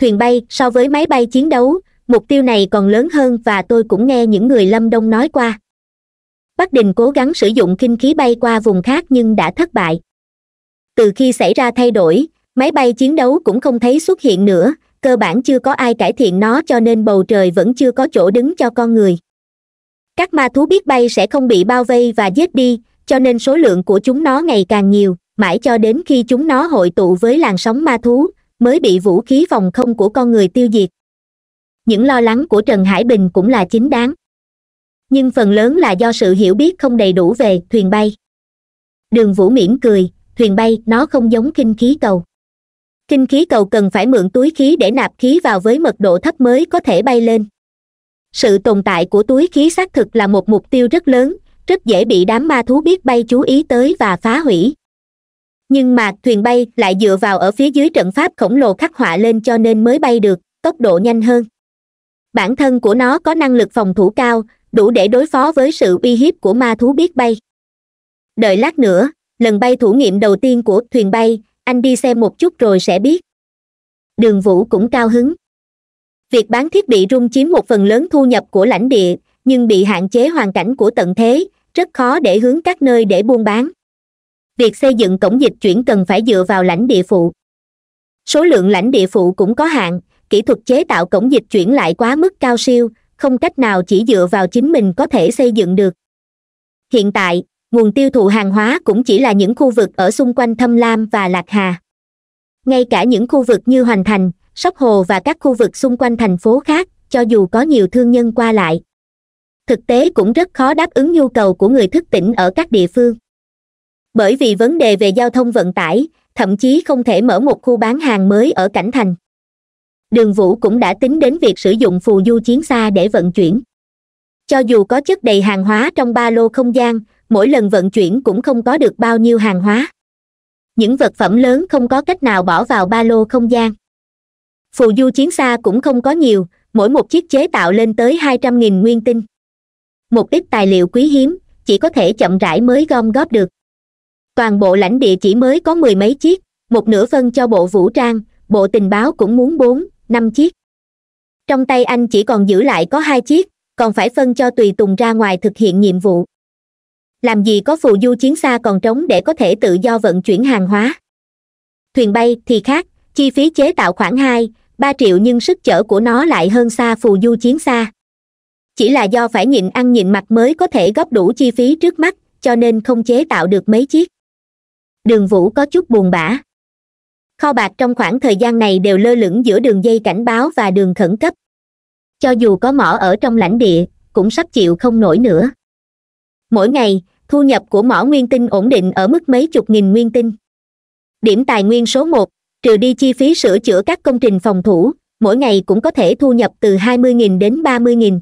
thuyền bay so với máy bay chiến đấu mục tiêu này còn lớn hơn và tôi cũng nghe những người lâm đông nói qua bắc đình cố gắng sử dụng kinh khí bay qua vùng khác nhưng đã thất bại từ khi xảy ra thay đổi máy bay chiến đấu cũng không thấy xuất hiện nữa cơ bản chưa có ai cải thiện nó cho nên bầu trời vẫn chưa có chỗ đứng cho con người các ma thú biết bay sẽ không bị bao vây và giết đi cho nên số lượng của chúng nó ngày càng nhiều mãi cho đến khi chúng nó hội tụ với làn sóng ma thú mới bị vũ khí vòng không của con người tiêu diệt những lo lắng của trần hải bình cũng là chính đáng nhưng phần lớn là do sự hiểu biết không đầy đủ về thuyền bay đường vũ mỉm cười thuyền bay nó không giống kinh khí cầu kinh khí cầu cần phải mượn túi khí để nạp khí vào với mật độ thấp mới có thể bay lên sự tồn tại của túi khí xác thực là một mục tiêu rất lớn rất dễ bị đám ma thú biết bay chú ý tới và phá hủy nhưng mà thuyền bay lại dựa vào ở phía dưới trận pháp khổng lồ khắc họa lên cho nên mới bay được tốc độ nhanh hơn bản thân của nó có năng lực phòng thủ cao đủ để đối phó với sự uy hiếp của ma thú biết bay đợi lát nữa lần bay thử nghiệm đầu tiên của thuyền bay anh đi xem một chút rồi sẽ biết đường vũ cũng cao hứng việc bán thiết bị rung chiếm một phần lớn thu nhập của lãnh địa nhưng bị hạn chế hoàn cảnh của tận thế rất khó để hướng các nơi để buôn bán việc xây dựng cổng dịch chuyển cần phải dựa vào lãnh địa phụ số lượng lãnh địa phụ cũng có hạn kỹ thuật chế tạo cổng dịch chuyển lại quá mức cao siêu không cách nào chỉ dựa vào chính mình có thể xây dựng được hiện tại nguồn tiêu thụ hàng hóa cũng chỉ là những khu vực ở xung quanh thâm lam và lạc hà ngay cả những khu vực như hoành thành sóc hồ và các khu vực xung quanh thành phố khác cho dù có nhiều thương nhân qua lại thực tế cũng rất khó đáp ứng nhu cầu của người thức tỉnh ở các địa phương bởi vì vấn đề về giao thông vận tải thậm chí không thể mở một khu bán hàng mới ở cảnh thành đường vũ cũng đã tính đến việc sử dụng phù du chiến xa để vận chuyển cho dù có chất đầy hàng hóa trong ba lô không gian mỗi lần vận chuyển cũng không có được bao nhiêu hàng hóa những vật phẩm lớn không có cách nào bỏ vào ba lô không gian phù du chiến xa cũng không có nhiều mỗi một chiếc chế tạo lên tới hai trăm nghìn nguyên tinh một ít tài liệu quý hiếm chỉ có thể chậm rãi mới gom góp được toàn bộ lãnh địa chỉ mới có mười mấy chiếc một nửa phân cho bộ vũ trang bộ tình báo cũng muốn bốn năm chiếc trong tay anh chỉ còn giữ lại có hai chiếc còn phải phân cho tùy tùng ra ngoài thực hiện nhiệm vụ làm gì có phù du chiến xa còn trống để có thể tự do vận chuyển hàng hóa thuyền bay thì khác chi phí chế tạo khoảng hai ba triệu nhưng sức chở của nó lại hơn xa phù du chiến xa chỉ là do phải nhịn ăn nhịn mặt mới có thể góp đủ chi phí trước mắt cho nên không chế tạo được mấy chiếc đường vũ có chút buồn bã kho bạc trong khoảng thời gian này đều lơ lửng giữa đường dây cảnh báo và đường khẩn cấp cho dù có mỏ ở trong lãnh địa cũng sắp chịu không nổi nữa mỗi ngày thu nhập của mỏ nguyên tinh ổn định ở mức mấy chục nghìn nguyên tinh điểm tài nguyên số một trừ đi chi phí sửa chữa các công trình phòng thủ mỗi ngày cũng có thể thu nhập từ 20.000 đến 30.000.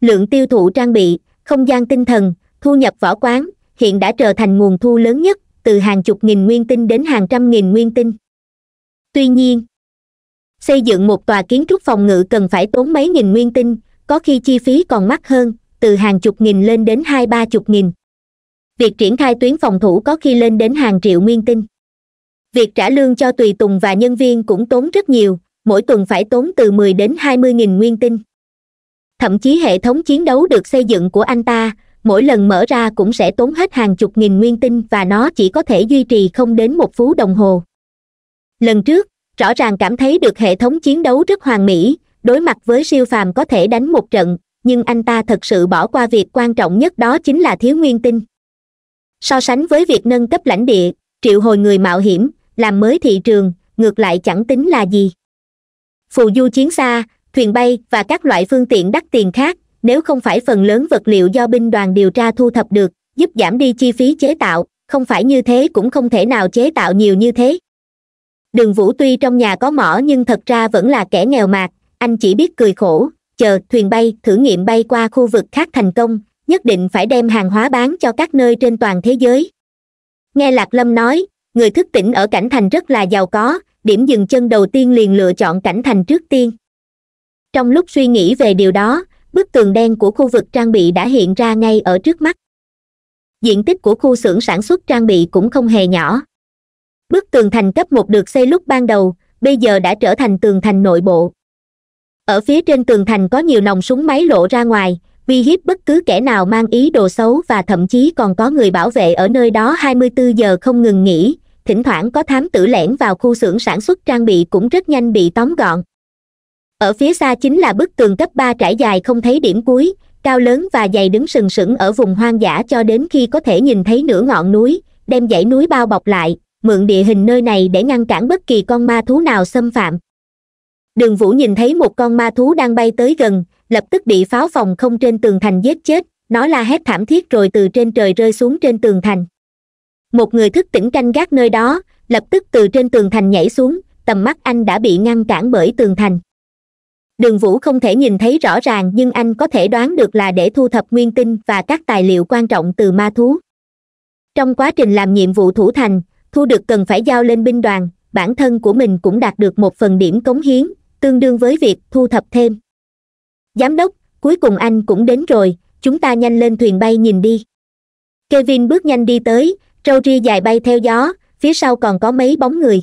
lượng tiêu thụ trang bị không gian tinh thần thu nhập võ quán hiện đã trở thành nguồn thu lớn nhất từ hàng chục nghìn nguyên tinh đến hàng trăm nghìn nguyên tinh tuy nhiên xây dựng một tòa kiến trúc phòng ngự cần phải tốn mấy nghìn nguyên tinh có khi chi phí còn mắc hơn từ hàng chục nghìn lên đến hai ba chục nghìn việc triển khai tuyến phòng thủ có khi lên đến hàng triệu nguyên tinh việc trả lương cho tùy tùng và nhân viên cũng tốn rất nhiều mỗi tuần phải tốn từ mười đến hai mươi nghìn nguyên tinh thậm chí hệ thống chiến đấu được xây dựng của anh ta mỗi lần mở ra cũng sẽ tốn hết hàng chục nghìn nguyên tinh và nó chỉ có thể duy trì không đến một phút đồng hồ lần trước rõ ràng cảm thấy được hệ thống chiến đấu rất hoàn mỹ đối mặt với siêu phàm có thể đánh một trận nhưng anh ta thật sự bỏ qua việc quan trọng nhất đó chính là thiếu nguyên tinh so sánh với việc nâng cấp lãnh địa triệu hồi người mạo hiểm làm mới thị trường ngược lại chẳng tính là gì phù du chiến xa thuyền bay và các loại phương tiện đắt tiền khác nếu không phải phần lớn vật liệu do binh đoàn điều tra thu thập được giúp giảm đi chi phí chế tạo không phải như thế cũng không thể nào chế tạo nhiều như thế đường vũ tuy trong nhà có mỏ nhưng thật ra vẫn là kẻ nghèo mạt anh chỉ biết cười khổ chờ thuyền bay thử nghiệm bay qua khu vực khác thành công nhất định phải đem hàng hóa bán cho các nơi trên toàn thế giới nghe lạc lâm nói người thức tỉnh ở cảnh thành rất là giàu có điểm dừng chân đầu tiên liền lựa chọn cảnh thành trước tiên trong lúc suy nghĩ về điều đó bức tường đen của khu vực trang bị đã hiện ra ngay ở trước mắt diện tích của khu xưởng sản xuất trang bị cũng không hề nhỏ bức tường thành cấp một được xây lúc ban đầu bây giờ đã trở thành tường thành nội bộ ở phía trên tường thành có nhiều nòng súng máy lộ ra ngoài uy hiếp bất cứ kẻ nào mang ý đồ xấu và thậm chí còn có người bảo vệ ở nơi đó 24 giờ không ngừng nghỉ thỉnh thoảng có thám tử lẻn vào khu xưởng sản xuất trang bị cũng rất nhanh bị tóm gọn ở phía xa chính là bức tường cấp ba trải dài không thấy điểm cuối cao lớn và dày đứng sừng sững ở vùng hoang dã cho đến khi có thể nhìn thấy nửa ngọn núi đem dãy núi bao bọc lại mượn địa hình nơi này để ngăn cản bất kỳ con ma thú nào xâm phạm đường vũ nhìn thấy một con ma thú đang bay tới gần lập tức bị pháo phòng không trên tường thành giết chết nó la hét thảm thiết rồi từ trên trời rơi xuống trên tường thành một người thức tỉnh canh gác nơi đó lập tức từ trên tường thành nhảy xuống tầm mắt anh đã bị ngăn cản bởi tường thành đường vũ không thể nhìn thấy rõ ràng nhưng anh có thể đoán được là để thu thập nguyên tinh và các tài liệu quan trọng từ ma thú trong quá trình làm nhiệm vụ thủ thành thu được cần phải giao lên binh đoàn bản thân của mình cũng đạt được một phần điểm cống hiến tương đương với việc thu thập thêm giám đốc cuối cùng anh cũng đến rồi chúng ta nhanh lên thuyền bay nhìn đi kevin bước nhanh đi tới râu ria dài bay theo gió phía sau còn có mấy bóng người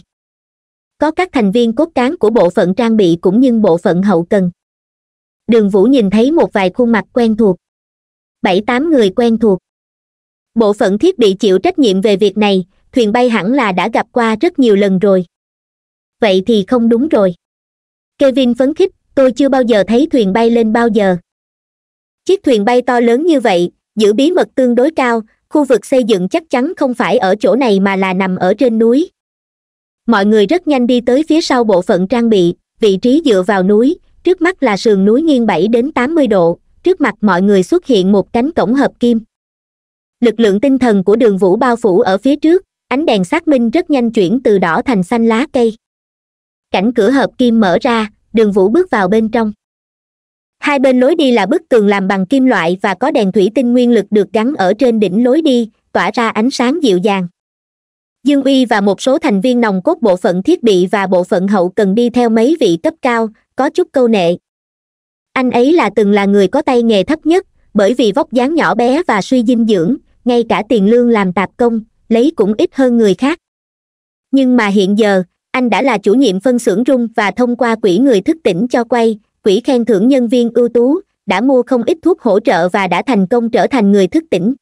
có các thành viên cốt cán của bộ phận trang bị cũng như bộ phận hậu cần đường vũ nhìn thấy một vài khuôn mặt quen thuộc bảy tám người quen thuộc bộ phận thiết bị chịu trách nhiệm về việc này thuyền bay hẳn là đã gặp qua rất nhiều lần rồi vậy thì không đúng rồi kevin phấn khích tôi chưa bao giờ thấy thuyền bay lên bao giờ chiếc thuyền bay to lớn như vậy giữ bí mật tương đối cao khu vực xây dựng chắc chắn không phải ở chỗ này mà là nằm ở trên núi mọi người rất nhanh đi tới phía sau bộ phận trang bị vị trí dựa vào núi trước mắt là sườn núi nghiêng bảy đến tám mươi độ trước mặt mọi người xuất hiện một cánh cổng hợp kim lực lượng tinh thần của đường vũ bao phủ ở phía trước ánh đèn xác minh rất nhanh chuyển từ đỏ thành xanh lá cây cảnh cửa hợp kim mở ra đường vũ bước vào bên trong hai bên lối đi là bức tường làm bằng kim loại và có đèn thủy tinh nguyên lực được gắn ở trên đỉnh lối đi tỏa ra ánh sáng dịu dàng dương uy và một số thành viên nòng cốt bộ phận thiết bị và bộ phận hậu cần đi theo mấy vị cấp cao có chút câu nệ anh ấy là từng là người có tay nghề thấp nhất bởi vì vóc dáng nhỏ bé và suy dinh dưỡng ngay cả tiền lương làm tạp công lấy cũng ít hơn người khác nhưng mà hiện giờ anh đã là chủ nhiệm phân xưởng rung và thông qua quỹ người thức tỉnh cho quay quỹ khen thưởng nhân viên ưu tú đã mua không ít thuốc hỗ trợ và đã thành công trở thành người thức tỉnh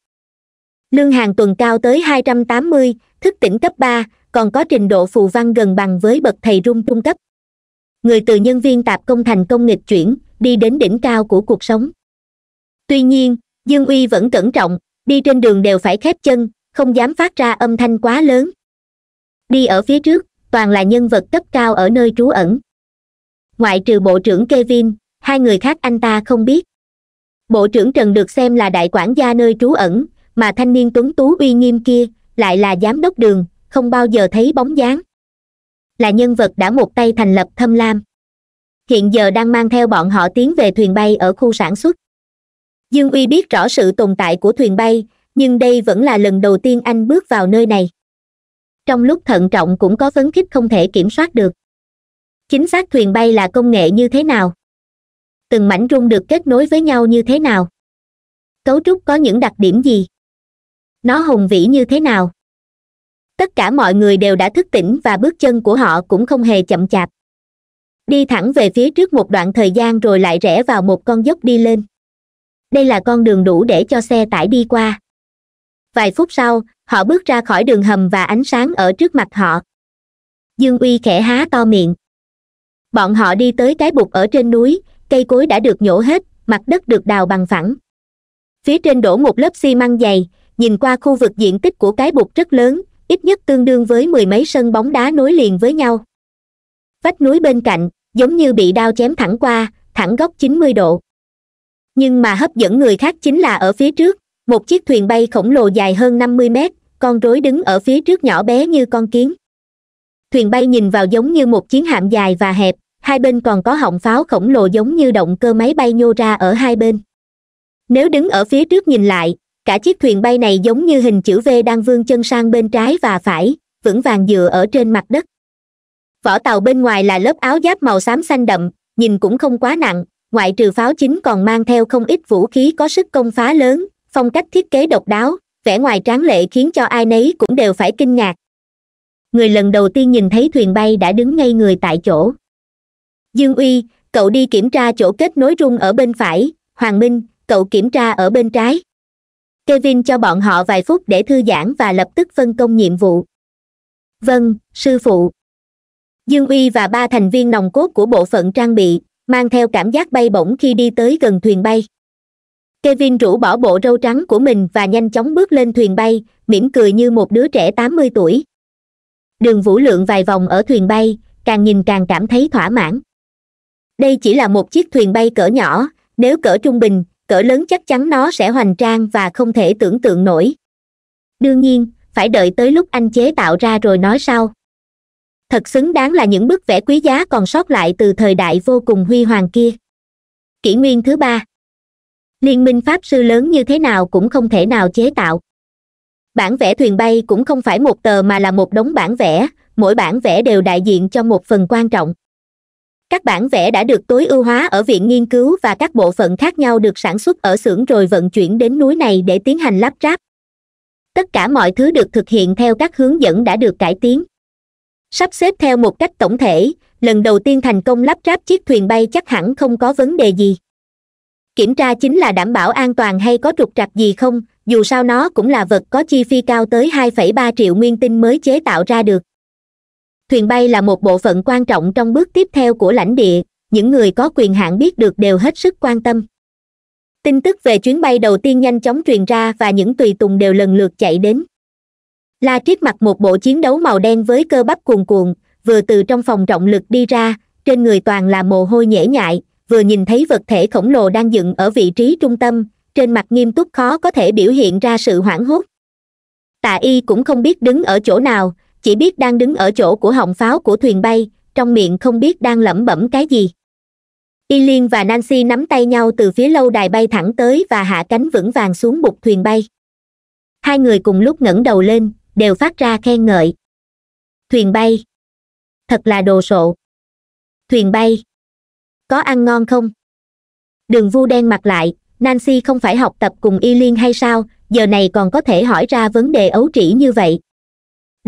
lương hàng tuần cao tới 280, thức tỉnh cấp 3, còn có trình độ phù văn gần bằng với bậc thầy rung trung cấp người từ nhân viên tạp công thành công nghịch chuyển đi đến đỉnh cao của cuộc sống tuy nhiên dương uy vẫn cẩn trọng đi trên đường đều phải khép chân không dám phát ra âm thanh quá lớn đi ở phía trước toàn là nhân vật cấp cao ở nơi trú ẩn ngoại trừ bộ trưởng kevin hai người khác anh ta không biết bộ trưởng trần được xem là đại quản gia nơi trú ẩn mà thanh niên tuấn tú uy nghiêm kia lại là giám đốc đường không bao giờ thấy bóng dáng là nhân vật đã một tay thành lập thâm lam hiện giờ đang mang theo bọn họ tiến về thuyền bay ở khu sản xuất dương uy biết rõ sự tồn tại của thuyền bay nhưng đây vẫn là lần đầu tiên anh bước vào nơi này trong lúc thận trọng cũng có phấn khích không thể kiểm soát được chính xác thuyền bay là công nghệ như thế nào từng mảnh rung được kết nối với nhau như thế nào cấu trúc có những đặc điểm gì nó hùng vĩ như thế nào tất cả mọi người đều đã thức tỉnh và bước chân của họ cũng không hề chậm chạp đi thẳng về phía trước một đoạn thời gian rồi lại rẽ vào một con dốc đi lên đây là con đường đủ để cho xe tải đi qua vài phút sau họ bước ra khỏi đường hầm và ánh sáng ở trước mặt họ dương uy khẽ há to miệng bọn họ đi tới cái bụt ở trên núi cây cối đã được nhổ hết mặt đất được đào bằng phẳng phía trên đổ một lớp xi măng dày nhìn qua khu vực diện tích của cái bục rất lớn ít nhất tương đương với mười mấy sân bóng đá nối liền với nhau vách núi bên cạnh giống như bị đao chém thẳng qua thẳng góc chín mươi độ nhưng mà hấp dẫn người khác chính là ở phía trước một chiếc thuyền bay khổng lồ dài hơn năm mươi mét con rối đứng ở phía trước nhỏ bé như con kiến thuyền bay nhìn vào giống như một chiến hạm dài và hẹp hai bên còn có họng pháo khổng lồ giống như động cơ máy bay nhô ra ở hai bên nếu đứng ở phía trước nhìn lại cả chiếc thuyền bay này giống như hình chữ v đang vươn chân sang bên trái và phải vững vàng dựa ở trên mặt đất vỏ tàu bên ngoài là lớp áo giáp màu xám xanh đậm nhìn cũng không quá nặng ngoại trừ pháo chính còn mang theo không ít vũ khí có sức công phá lớn phong cách thiết kế độc đáo vẻ ngoài tráng lệ khiến cho ai nấy cũng đều phải kinh ngạc người lần đầu tiên nhìn thấy thuyền bay đã đứng ngay người tại chỗ dương uy cậu đi kiểm tra chỗ kết nối rung ở bên phải hoàng minh cậu kiểm tra ở bên trái kevin cho bọn họ vài phút để thư giãn và lập tức phân công nhiệm vụ vâng sư phụ dương uy và ba thành viên nòng cốt của bộ phận trang bị mang theo cảm giác bay bổng khi đi tới gần thuyền bay kevin rũ bỏ bộ râu trắng của mình và nhanh chóng bước lên thuyền bay mỉm cười như một đứa trẻ tám mươi tuổi đường vũ lượng vài vòng ở thuyền bay càng nhìn càng cảm thấy thỏa mãn đây chỉ là một chiếc thuyền bay cỡ nhỏ nếu cỡ trung bình cỡ lớn chắc chắn nó sẽ hoành trang và không thể tưởng tượng nổi đương nhiên phải đợi tới lúc anh chế tạo ra rồi nói sau thật xứng đáng là những bức vẽ quý giá còn sót lại từ thời đại vô cùng huy hoàng kia kỷ nguyên thứ ba liên minh pháp sư lớn như thế nào cũng không thể nào chế tạo bản vẽ thuyền bay cũng không phải một tờ mà là một đống bản vẽ mỗi bản vẽ đều đại diện cho một phần quan trọng các bản vẽ đã được tối ưu hóa ở viện nghiên cứu và các bộ phận khác nhau được sản xuất ở xưởng rồi vận chuyển đến núi này để tiến hành lắp ráp tất cả mọi thứ được thực hiện theo các hướng dẫn đã được cải tiến sắp xếp theo một cách tổng thể lần đầu tiên thành công lắp ráp chiếc thuyền bay chắc hẳn không có vấn đề gì kiểm tra chính là đảm bảo an toàn hay có trục trặc gì không dù sao nó cũng là vật có chi phí cao tới 2,3 triệu nguyên tinh mới chế tạo ra được thuyền bay là một bộ phận quan trọng trong bước tiếp theo của lãnh địa những người có quyền hạn biết được đều hết sức quan tâm tin tức về chuyến bay đầu tiên nhanh chóng truyền ra và những tùy tùng đều lần lượt chạy đến la triết mặc một bộ chiến đấu màu đen với cơ bắp cuồn cuộn vừa từ trong phòng trọng lực đi ra trên người toàn là mồ hôi nhễ nhại vừa nhìn thấy vật thể khổng lồ đang dựng ở vị trí trung tâm trên mặt nghiêm túc khó có thể biểu hiện ra sự hoảng hốt tạ y cũng không biết đứng ở chỗ nào chỉ biết đang đứng ở chỗ của họng pháo của thuyền bay trong miệng không biết đang lẩm bẩm cái gì Y liên và Nancy nắm tay nhau từ phía lâu đài bay thẳng tới và hạ cánh vững vàng xuống bục thuyền bay. Hai người cùng lúc ngẩng đầu lên, đều phát ra khen ngợi. Thuyền bay. Thật là đồ sộ. Thuyền bay. Có ăn ngon không? Đường vu đen mặt lại, Nancy không phải học tập cùng Y liên hay sao, giờ này còn có thể hỏi ra vấn đề ấu trĩ như vậy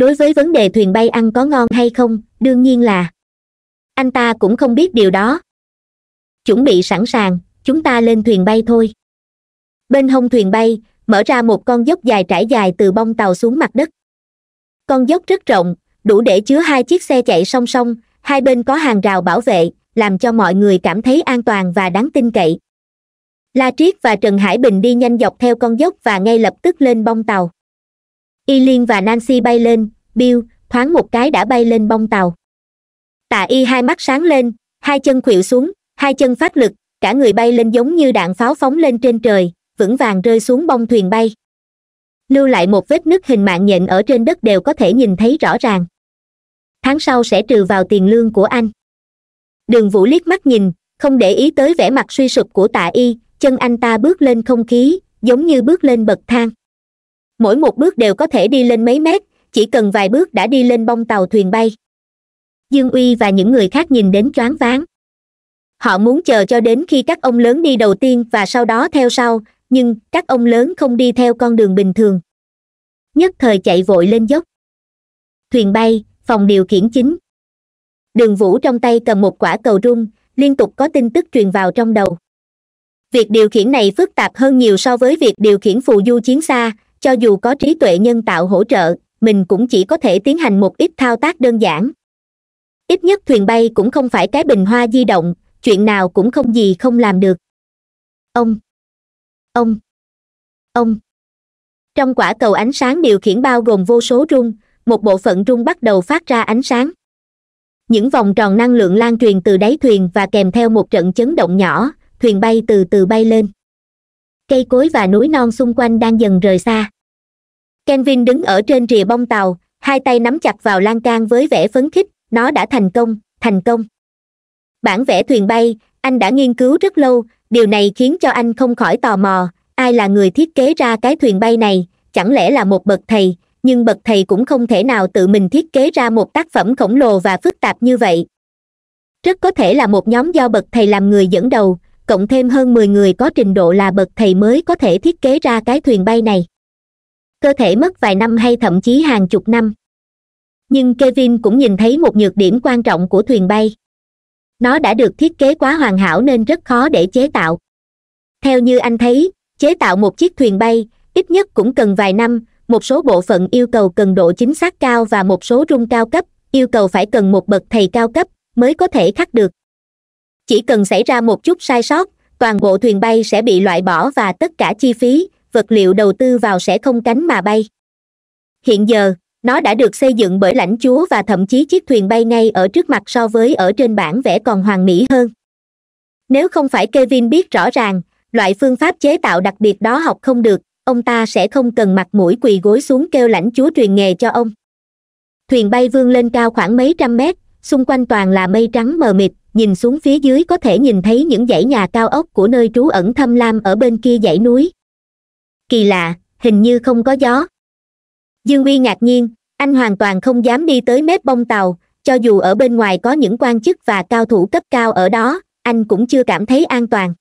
đối với vấn đề thuyền bay ăn có ngon hay không đương nhiên là anh ta cũng không biết điều đó chuẩn bị sẵn sàng chúng ta lên thuyền bay thôi bên hông thuyền bay mở ra một con dốc dài trải dài từ bông tàu xuống mặt đất con dốc rất rộng đủ để chứa hai chiếc xe chạy song song hai bên có hàng rào bảo vệ làm cho mọi người cảm thấy an toàn và đáng tin cậy la triết và trần hải bình đi nhanh dọc theo con dốc và ngay lập tức lên bông tàu y liên và nancy bay lên bill thoáng một cái đã bay lên bong tàu tạ y hai mắt sáng lên hai chân khuỵu xuống hai chân phát lực cả người bay lên giống như đạn pháo phóng lên trên trời vững vàng rơi xuống bong thuyền bay lưu lại một vết nứt hình mạng nhện ở trên đất đều có thể nhìn thấy rõ ràng tháng sau sẽ trừ vào tiền lương của anh đường vũ liếc mắt nhìn không để ý tới vẻ mặt suy sụp của tạ y chân anh ta bước lên không khí giống như bước lên bậc thang mỗi một bước đều có thể đi lên mấy mét chỉ cần vài bước đã đi lên bông tàu thuyền bay dương uy và những người khác nhìn đến choáng váng họ muốn chờ cho đến khi các ông lớn đi đầu tiên và sau đó theo sau nhưng các ông lớn không đi theo con đường bình thường nhất thời chạy vội lên dốc thuyền bay phòng điều khiển chính đường vũ trong tay cầm một quả cầu rung liên tục có tin tức truyền vào trong đầu việc điều khiển này phức tạp hơn nhiều so với việc điều khiển phù du chiến xa cho dù có trí tuệ nhân tạo hỗ trợ mình cũng chỉ có thể tiến hành một ít thao tác đơn giản ít nhất thuyền bay cũng không phải cái bình hoa di động chuyện nào cũng không gì không làm được ông ông ông trong quả cầu ánh sáng điều khiển bao gồm vô số rung một bộ phận rung bắt đầu phát ra ánh sáng những vòng tròn năng lượng lan truyền từ đáy thuyền và kèm theo một trận chấn động nhỏ thuyền bay từ từ bay lên cây cối và núi non xung quanh đang dần rời xa kenvin đứng ở trên rìa bông tàu hai tay nắm chặt vào lan can với vẻ phấn khích nó đã thành công thành công bản vẽ thuyền bay anh đã nghiên cứu rất lâu điều này khiến cho anh không khỏi tò mò ai là người thiết kế ra cái thuyền bay này chẳng lẽ là một bậc thầy nhưng bậc thầy cũng không thể nào tự mình thiết kế ra một tác phẩm khổng lồ và phức tạp như vậy rất có thể là một nhóm do bậc thầy làm người dẫn đầu cộng thêm hơn mười người có trình độ là bậc thầy mới có thể thiết kế ra cái thuyền bay này cơ thể mất vài năm hay thậm chí hàng chục năm nhưng kevin cũng nhìn thấy một nhược điểm quan trọng của thuyền bay nó đã được thiết kế quá hoàn hảo nên rất khó để chế tạo theo như anh thấy chế tạo một chiếc thuyền bay ít nhất cũng cần vài năm một số bộ phận yêu cầu cần độ chính xác cao và một số rung cao cấp yêu cầu phải cần một bậc thầy cao cấp mới có thể khắc được chỉ cần xảy ra một chút sai sót toàn bộ thuyền bay sẽ bị loại bỏ và tất cả chi phí vật liệu đầu tư vào sẽ không cánh mà bay hiện giờ nó đã được xây dựng bởi lãnh chúa và thậm chí chiếc thuyền bay ngay ở trước mặt so với ở trên bản vẽ còn hoàn mỹ hơn nếu không phải kevin biết rõ ràng loại phương pháp chế tạo đặc biệt đó học không được ông ta sẽ không cần mặt mũi quỳ gối xuống kêu lãnh chúa truyền nghề cho ông thuyền bay vươn lên cao khoảng mấy trăm mét xung quanh toàn là mây trắng mờ mịt nhìn xuống phía dưới có thể nhìn thấy những dãy nhà cao ốc của nơi trú ẩn thâm lam ở bên kia dãy núi kỳ lạ hình như không có gió dương uy ngạc nhiên anh hoàn toàn không dám đi tới mép bông tàu cho dù ở bên ngoài có những quan chức và cao thủ cấp cao ở đó anh cũng chưa cảm thấy an toàn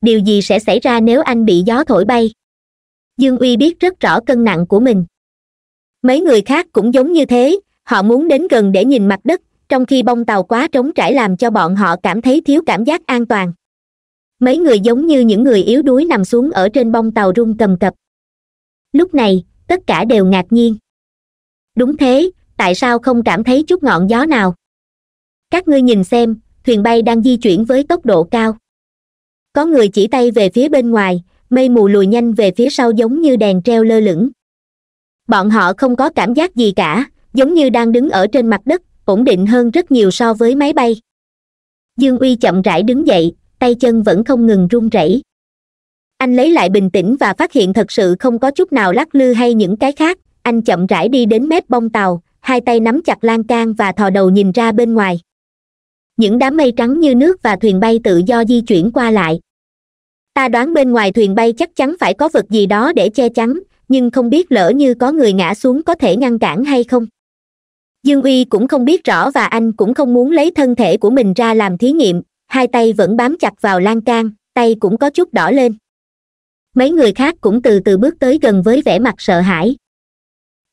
điều gì sẽ xảy ra nếu anh bị gió thổi bay dương uy biết rất rõ cân nặng của mình mấy người khác cũng giống như thế họ muốn đến gần để nhìn mặt đất trong khi bông tàu quá trống trải làm cho bọn họ cảm thấy thiếu cảm giác an toàn mấy người giống như những người yếu đuối nằm xuống ở trên bông tàu rung cầm cập lúc này tất cả đều ngạc nhiên đúng thế tại sao không cảm thấy chút ngọn gió nào các ngươi nhìn xem thuyền bay đang di chuyển với tốc độ cao có người chỉ tay về phía bên ngoài mây mù lùi nhanh về phía sau giống như đèn treo lơ lửng bọn họ không có cảm giác gì cả giống như đang đứng ở trên mặt đất ổn định hơn rất nhiều so với máy bay dương uy chậm rãi đứng dậy tay chân vẫn không ngừng run rẩy anh lấy lại bình tĩnh và phát hiện thật sự không có chút nào lắc lư hay những cái khác anh chậm rãi đi đến mép bông tàu hai tay nắm chặt lan can và thò đầu nhìn ra bên ngoài những đám mây trắng như nước và thuyền bay tự do di chuyển qua lại ta đoán bên ngoài thuyền bay chắc chắn phải có vật gì đó để che chắn nhưng không biết lỡ như có người ngã xuống có thể ngăn cản hay không dương uy cũng không biết rõ và anh cũng không muốn lấy thân thể của mình ra làm thí nghiệm hai tay vẫn bám chặt vào lan can tay cũng có chút đỏ lên mấy người khác cũng từ từ bước tới gần với vẻ mặt sợ hãi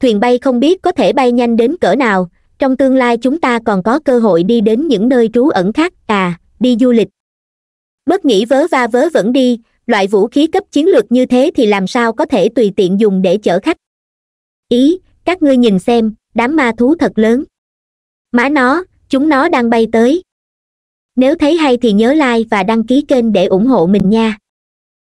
thuyền bay không biết có thể bay nhanh đến cỡ nào trong tương lai chúng ta còn có cơ hội đi đến những nơi trú ẩn khác à đi du lịch bất nghĩ vớ va vớ vẫn đi loại vũ khí cấp chiến lược như thế thì làm sao có thể tùy tiện dùng để chở khách ý các ngươi nhìn xem đám ma thú thật lớn má nó chúng nó đang bay tới nếu thấy hay thì nhớ like và đăng ký kênh để ủng hộ mình nha